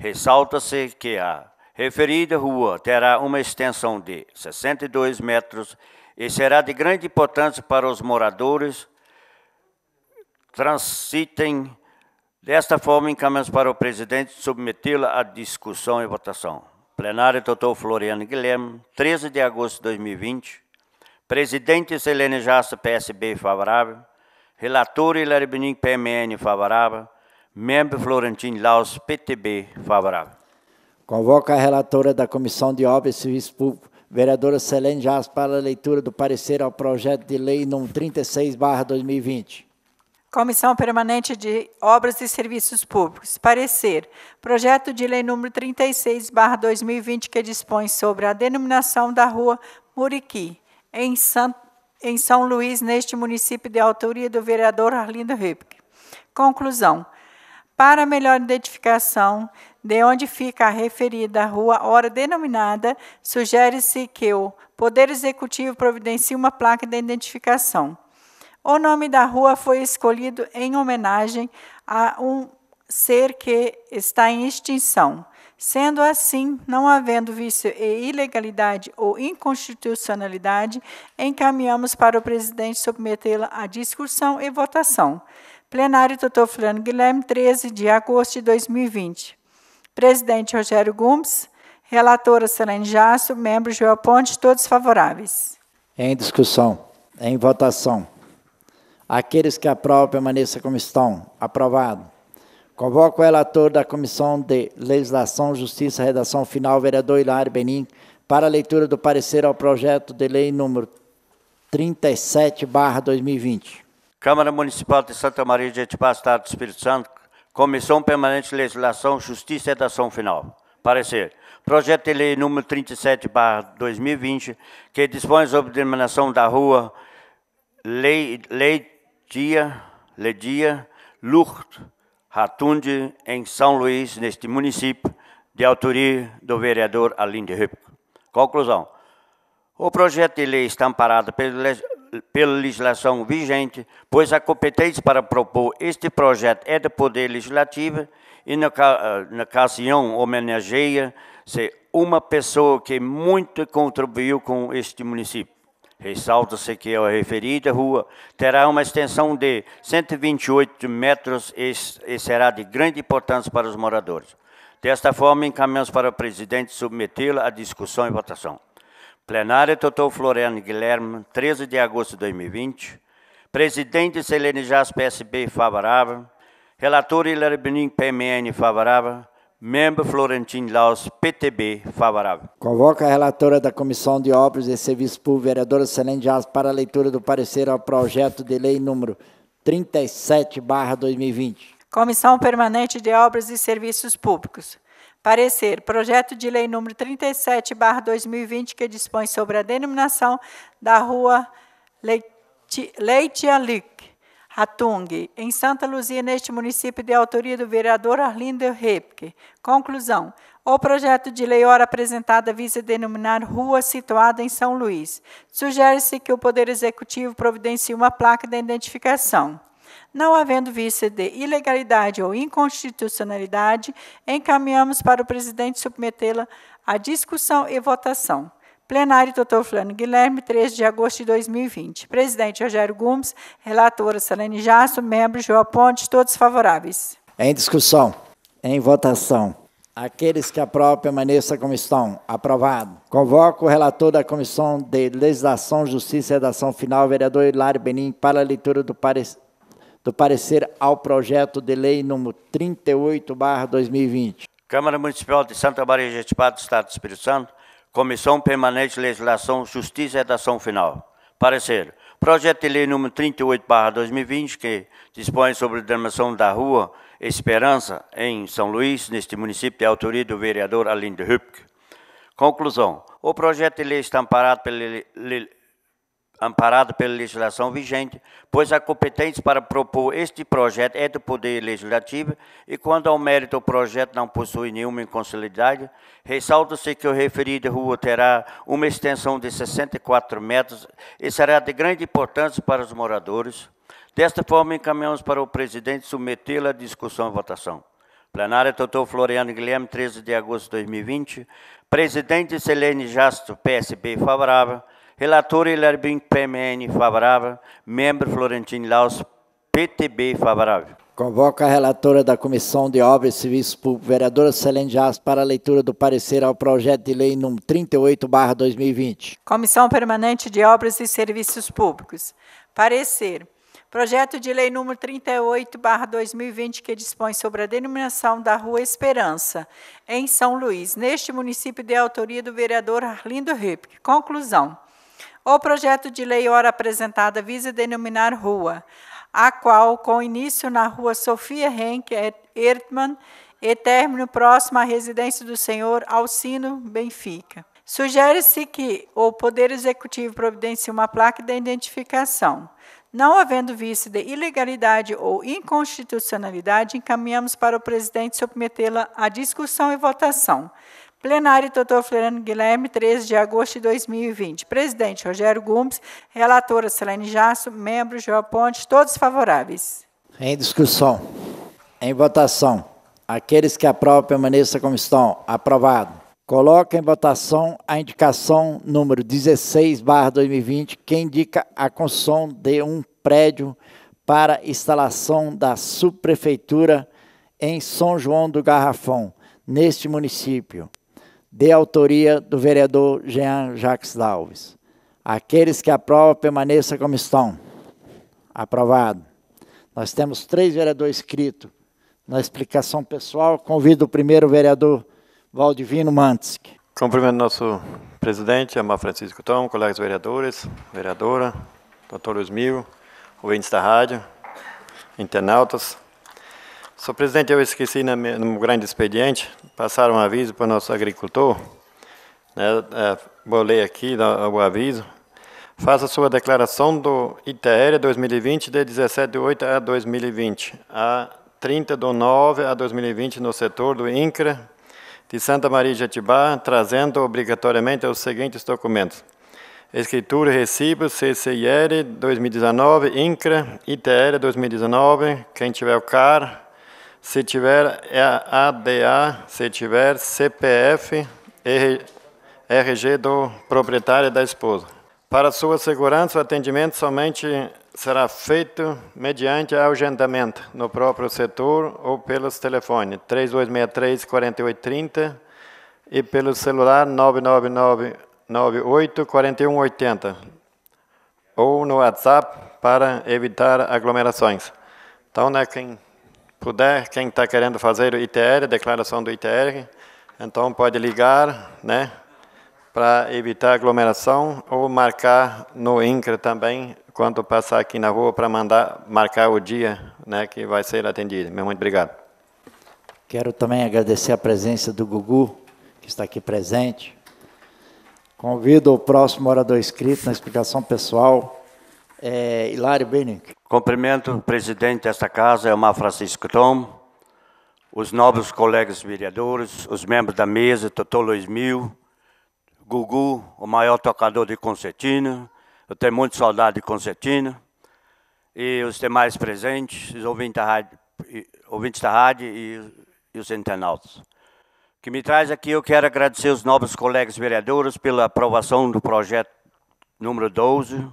Ressalta-se que a referida rua terá uma extensão de 62 metros e será de grande importância para os moradores transitem desta forma encaminhamos para o presidente submetê-la à discussão e votação. Plenário doutor Floriano Guilherme, 13 de agosto de 2020. Presidente Selene Jasta, PSB, favorável. Relator Hilary Benin, PMN, favorável. Membro Florentino Laus, PTB, favorável. Convoca a relatora da Comissão de Obras e Serviços Públicos, vereadora Selene Jazz, para a leitura do parecer ao projeto de lei nº 36, 2020. Comissão Permanente de Obras e Serviços Públicos. Parecer. Projeto de Lei número 36, 2020, que dispõe sobre a denominação da rua Muriqui, em, San, em São Luís, neste município de autoria do vereador Arlindo Ripke. Conclusão. Para melhor identificação de onde fica a referida rua, hora denominada, sugere-se que o Poder Executivo providencie uma placa de identificação. O nome da rua foi escolhido em homenagem a um ser que está em extinção. Sendo assim, não havendo vício e ilegalidade ou inconstitucionalidade, encaminhamos para o presidente submetê-la à discussão e votação. Plenário Dr. Flano Guilherme, 13 de agosto de 2020. Presidente Rogério Gomes, relatora Selene Jasso, membro Joel Ponte, todos favoráveis. Em discussão. Em votação. Aqueles que aprovam permaneçam como estão. Aprovado. Convoco o relator da Comissão de Legislação, Justiça, Redação Final, vereador Hilário Benin, para a leitura do parecer ao projeto de lei número 37, 2020. Câmara Municipal de Santa Maria de Etipá, Estado do Espírito Santo, Comissão Permanente de Legislação, Justiça e Dação Final. Parecer. Projeto de Lei número 37, 2020, que dispõe sobre a denominação da rua Lei, Lei Dia, Lei Dia, Ratunde, em São Luís, neste município, de autoria do vereador Aline de Conclusão. O projeto de lei está amparado pelo pela legislação vigente, pois a competência para propor este projeto é do Poder Legislativo e, na, ah, na ocasião, homenageia-se uma pessoa que muito contribuiu com este município. Ressalta-se que a referida rua terá uma extensão de 128 metros e será de grande importância para os moradores. Desta forma, encaminhamos para o presidente submetê-la à discussão e votação. Plenário, Doutor Floriano Guilherme, 13 de agosto de 2020. Presidente Selene Jas, PSB, favorável. Relator Hilary Benin, PMN, favorável. Membro Florentino Laus, PTB, favorável. Convoca a relatora da Comissão de Obras e Serviços Públicos, vereadora Selene Jas, para a leitura do parecer ao projeto de lei número 37, 2020. Comissão Permanente de Obras e Serviços Públicos. Parecer. Projeto de Lei número 37/2020 que dispõe sobre a denominação da Rua Leite, Leite Atung, em Santa Luzia, neste município, de autoria do vereador Arlindo Repke. Conclusão. O projeto de lei ora apresentada visa denominar rua situada em São Luís. Sugere-se que o Poder Executivo providencie uma placa de identificação. Não havendo vício de ilegalidade ou inconstitucionalidade, encaminhamos para o presidente submetê-la à discussão e votação. Plenário, doutor Flano Guilherme, 3 de agosto de 2020. Presidente Rogério Gomes, relatora Salene Jasso, membro João Ponte, todos favoráveis. Em discussão. Em votação. Aqueles que aprovam permaneçam como estão. Aprovado. Convoco o relator da Comissão de Legislação, Justiça e Redação Final, vereador Hilário Benin, para a leitura do parecer do parecer ao projeto de lei número 38/2020. Câmara Municipal de Santa Maria de do Estado do Espírito Santo, Comissão Permanente de Legislação, Justiça e Redação Final. Parecer: Projeto de lei número 38/2020 que dispõe sobre a denominação da rua Esperança em São Luís, neste município, é autoria do vereador Alindo Hübke. Conclusão: O projeto de lei está amparado pela amparado pela legislação vigente, pois a competência para propor este projeto é do Poder Legislativo e, quando ao mérito o projeto não possui nenhuma inconstitucionalidade, ressalta-se que o referido rua terá uma extensão de 64 metros e será de grande importância para os moradores. Desta forma, encaminhamos para o presidente submetê-la à discussão e votação. Plenária Doutor Floriano Guilherme, 13 de agosto de 2020. Presidente Selene Jasto, PSB, favorável. Relator Larbin PMN favorável, membro Florentino Laus, PTB favorável. Convoca a relatora da Comissão de Obras e Serviços Públicos, vereadora Celene Jazz, para a leitura do parecer ao projeto de lei número 38/2020. Comissão Permanente de Obras e Serviços Públicos. Parecer. Projeto de Lei número 38/2020 que dispõe sobre a denominação da Rua Esperança em São Luís, neste município de autoria do vereador Arlindo Ripp. Conclusão. O projeto de lei ora apresentada visa denominar rua, a qual, com início na rua Sofia Henke Ertmann e término próximo à residência do senhor Alcino Benfica. Sugere-se que o Poder Executivo providencie uma placa de identificação. Não havendo visto de ilegalidade ou inconstitucionalidade, encaminhamos para o presidente submetê-la à discussão e votação. Plenário Doutor Floriano Guilherme, 13 de agosto de 2020. Presidente Rogério Gomes, relatora Celene Jasso, membro João Ponte, todos favoráveis. Em discussão. Em votação. Aqueles que aprovam permaneçam como estão. Aprovado. Coloca em votação a indicação número 16, 2020, que indica a construção de um prédio para instalação da subprefeitura em São João do Garrafão, neste município de autoria do vereador Jean Jacques Alves. Aqueles que aprovam, permaneça como estão. Aprovado. Nós temos três vereadores inscritos. Na explicação pessoal, convido o primeiro vereador Valdivino Mantic. Cumprimento nosso presidente, Amar Francisco Tom, colegas vereadores, vereadora, doutor Osmiro, ouvintes da rádio, internautas. Senhor presidente, eu esqueci no meu grande expediente passar um aviso para o nosso agricultor. Né, é, vou ler aqui o aviso. Faça sua declaração do ITR 2020 de 17 de 8 a 2020, a 30 de 9 a 2020 no setor do INCRA de Santa Maria de Atibá, trazendo obrigatoriamente os seguintes documentos. Escritura Recibo CCIR 2019, INCRA, ITR 2019, quem tiver o CAR, se tiver ADA, se tiver CPF, RG do proprietário e da esposa. Para sua segurança, o atendimento somente será feito mediante agendamento no próprio setor ou pelos telefones 3263-4830 e pelo celular 999 98 ou no WhatsApp para evitar aglomerações. Então, né, quem puder, quem está querendo fazer o ITR, declaração do ITR, então pode ligar, né, para evitar aglomeração ou marcar no INCRE também, quando passar aqui na rua, para mandar marcar o dia né, que vai ser atendido. Muito obrigado. Quero também agradecer a presença do Gugu, que está aqui presente. Convido o próximo orador escrito na explicação pessoal, é Hilário Benink. Cumprimento o presidente desta casa, Elmar Francisco Tom, os novos colegas vereadores, os membros da mesa, Totó Luiz Mil, Gugu, o maior tocador de concertina, eu tenho muito saudade de concertina, e os demais presentes, os ouvintes da rádio, ouvintes da rádio e, e os internautas. que me traz aqui, eu quero agradecer os novos colegas vereadores pela aprovação do projeto número 12,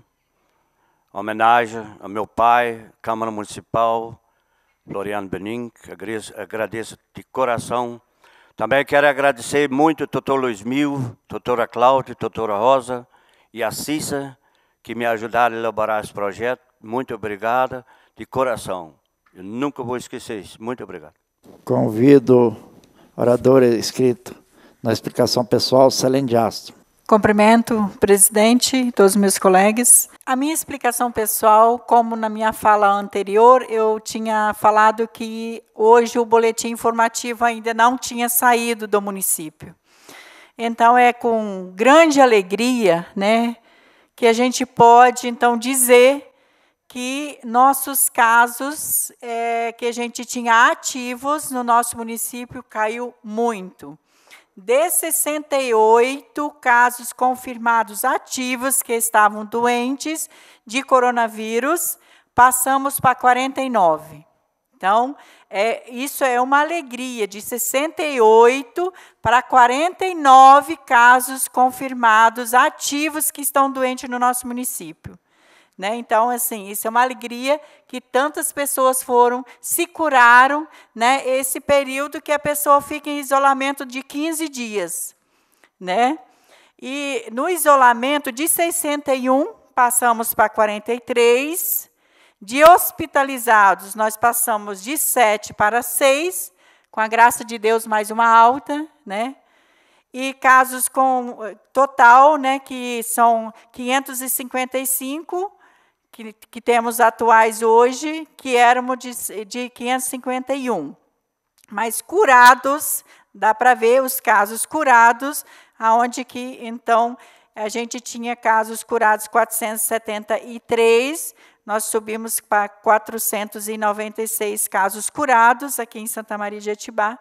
homenagem ao meu pai, Câmara Municipal, Floriano Benin, agradeço de coração. Também quero agradecer muito ao doutor Luiz Mil, doutora Cláudia, doutora Rosa e a Cissa, que me ajudaram a elaborar esse projeto. Muito obrigada, de coração. Eu nunca vou esquecer isso. Muito obrigado. Convido orador escrito na explicação pessoal, Astro. Cumprimento o presidente, todos os meus colegas. A minha explicação pessoal, como na minha fala anterior, eu tinha falado que hoje o boletim informativo ainda não tinha saído do município. Então é com grande alegria, né, que a gente pode então dizer que nossos casos é, que a gente tinha ativos no nosso município caiu muito de 68 casos confirmados ativos que estavam doentes de coronavírus, passamos para 49. Então, é, isso é uma alegria, de 68 para 49 casos confirmados ativos que estão doentes no nosso município. Né? Então, assim, isso é uma alegria que tantas pessoas foram, se curaram, né? esse período que a pessoa fica em isolamento de 15 dias. Né? E no isolamento de 61, passamos para 43. De hospitalizados, nós passamos de 7 para 6, com a graça de Deus, mais uma alta, né? E casos com eh, total, né, que são 555, que, que temos atuais hoje, que éramos de, de 551. Mas curados, dá para ver os casos curados, aonde que então a gente tinha casos curados 473, nós subimos para 496 casos curados aqui em Santa Maria de Etibá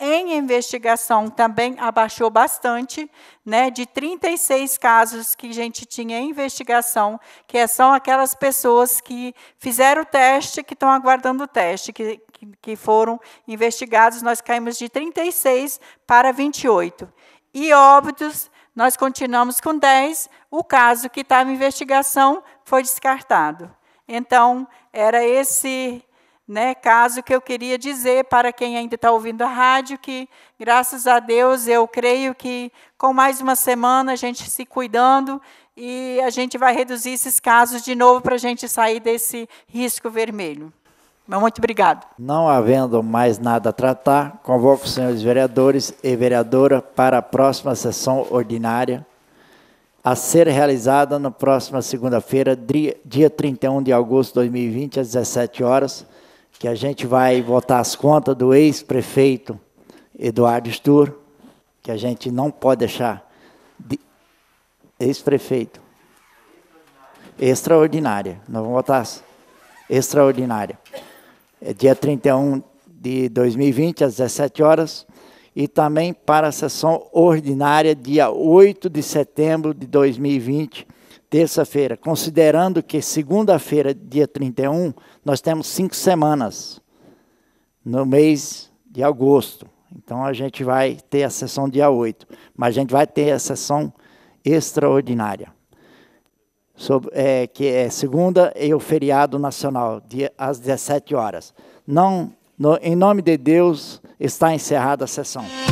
em investigação também abaixou bastante, né? De 36 casos que a gente tinha em investigação, que é, são aquelas pessoas que fizeram o teste, que estão aguardando o teste, que, que, foram investigados, nós caímos de 36 para 28. E óbitos, nós continuamos com 10, o caso que estava em investigação foi descartado. Então, era esse né, caso que eu queria dizer para quem ainda está ouvindo a rádio que, graças a Deus, eu creio que com mais uma semana a gente se cuidando e a gente vai reduzir esses casos de novo para a gente sair desse risco vermelho. Muito obrigado. Não havendo mais nada a tratar, convoco os senhores vereadores e vereadora para a próxima sessão ordinária a ser realizada na próxima segunda-feira, dia 31 de agosto de 2020, às 17 horas que a gente vai votar as contas do ex-prefeito Eduardo Stur, que a gente não pode deixar de... ex-prefeito extraordinária. Nós vamos votar extraordinária. É dia 31 de 2020 às 17 horas e também para a sessão ordinária dia 8 de setembro de 2020 terça-feira, considerando que segunda-feira, dia 31, nós temos cinco semanas no mês de agosto. Então a gente vai ter a sessão dia 8, mas a gente vai ter a sessão extraordinária. Sobre, é, que é segunda e o feriado nacional, dia, às 17 horas. Não, no, em nome de Deus, está encerrada a sessão.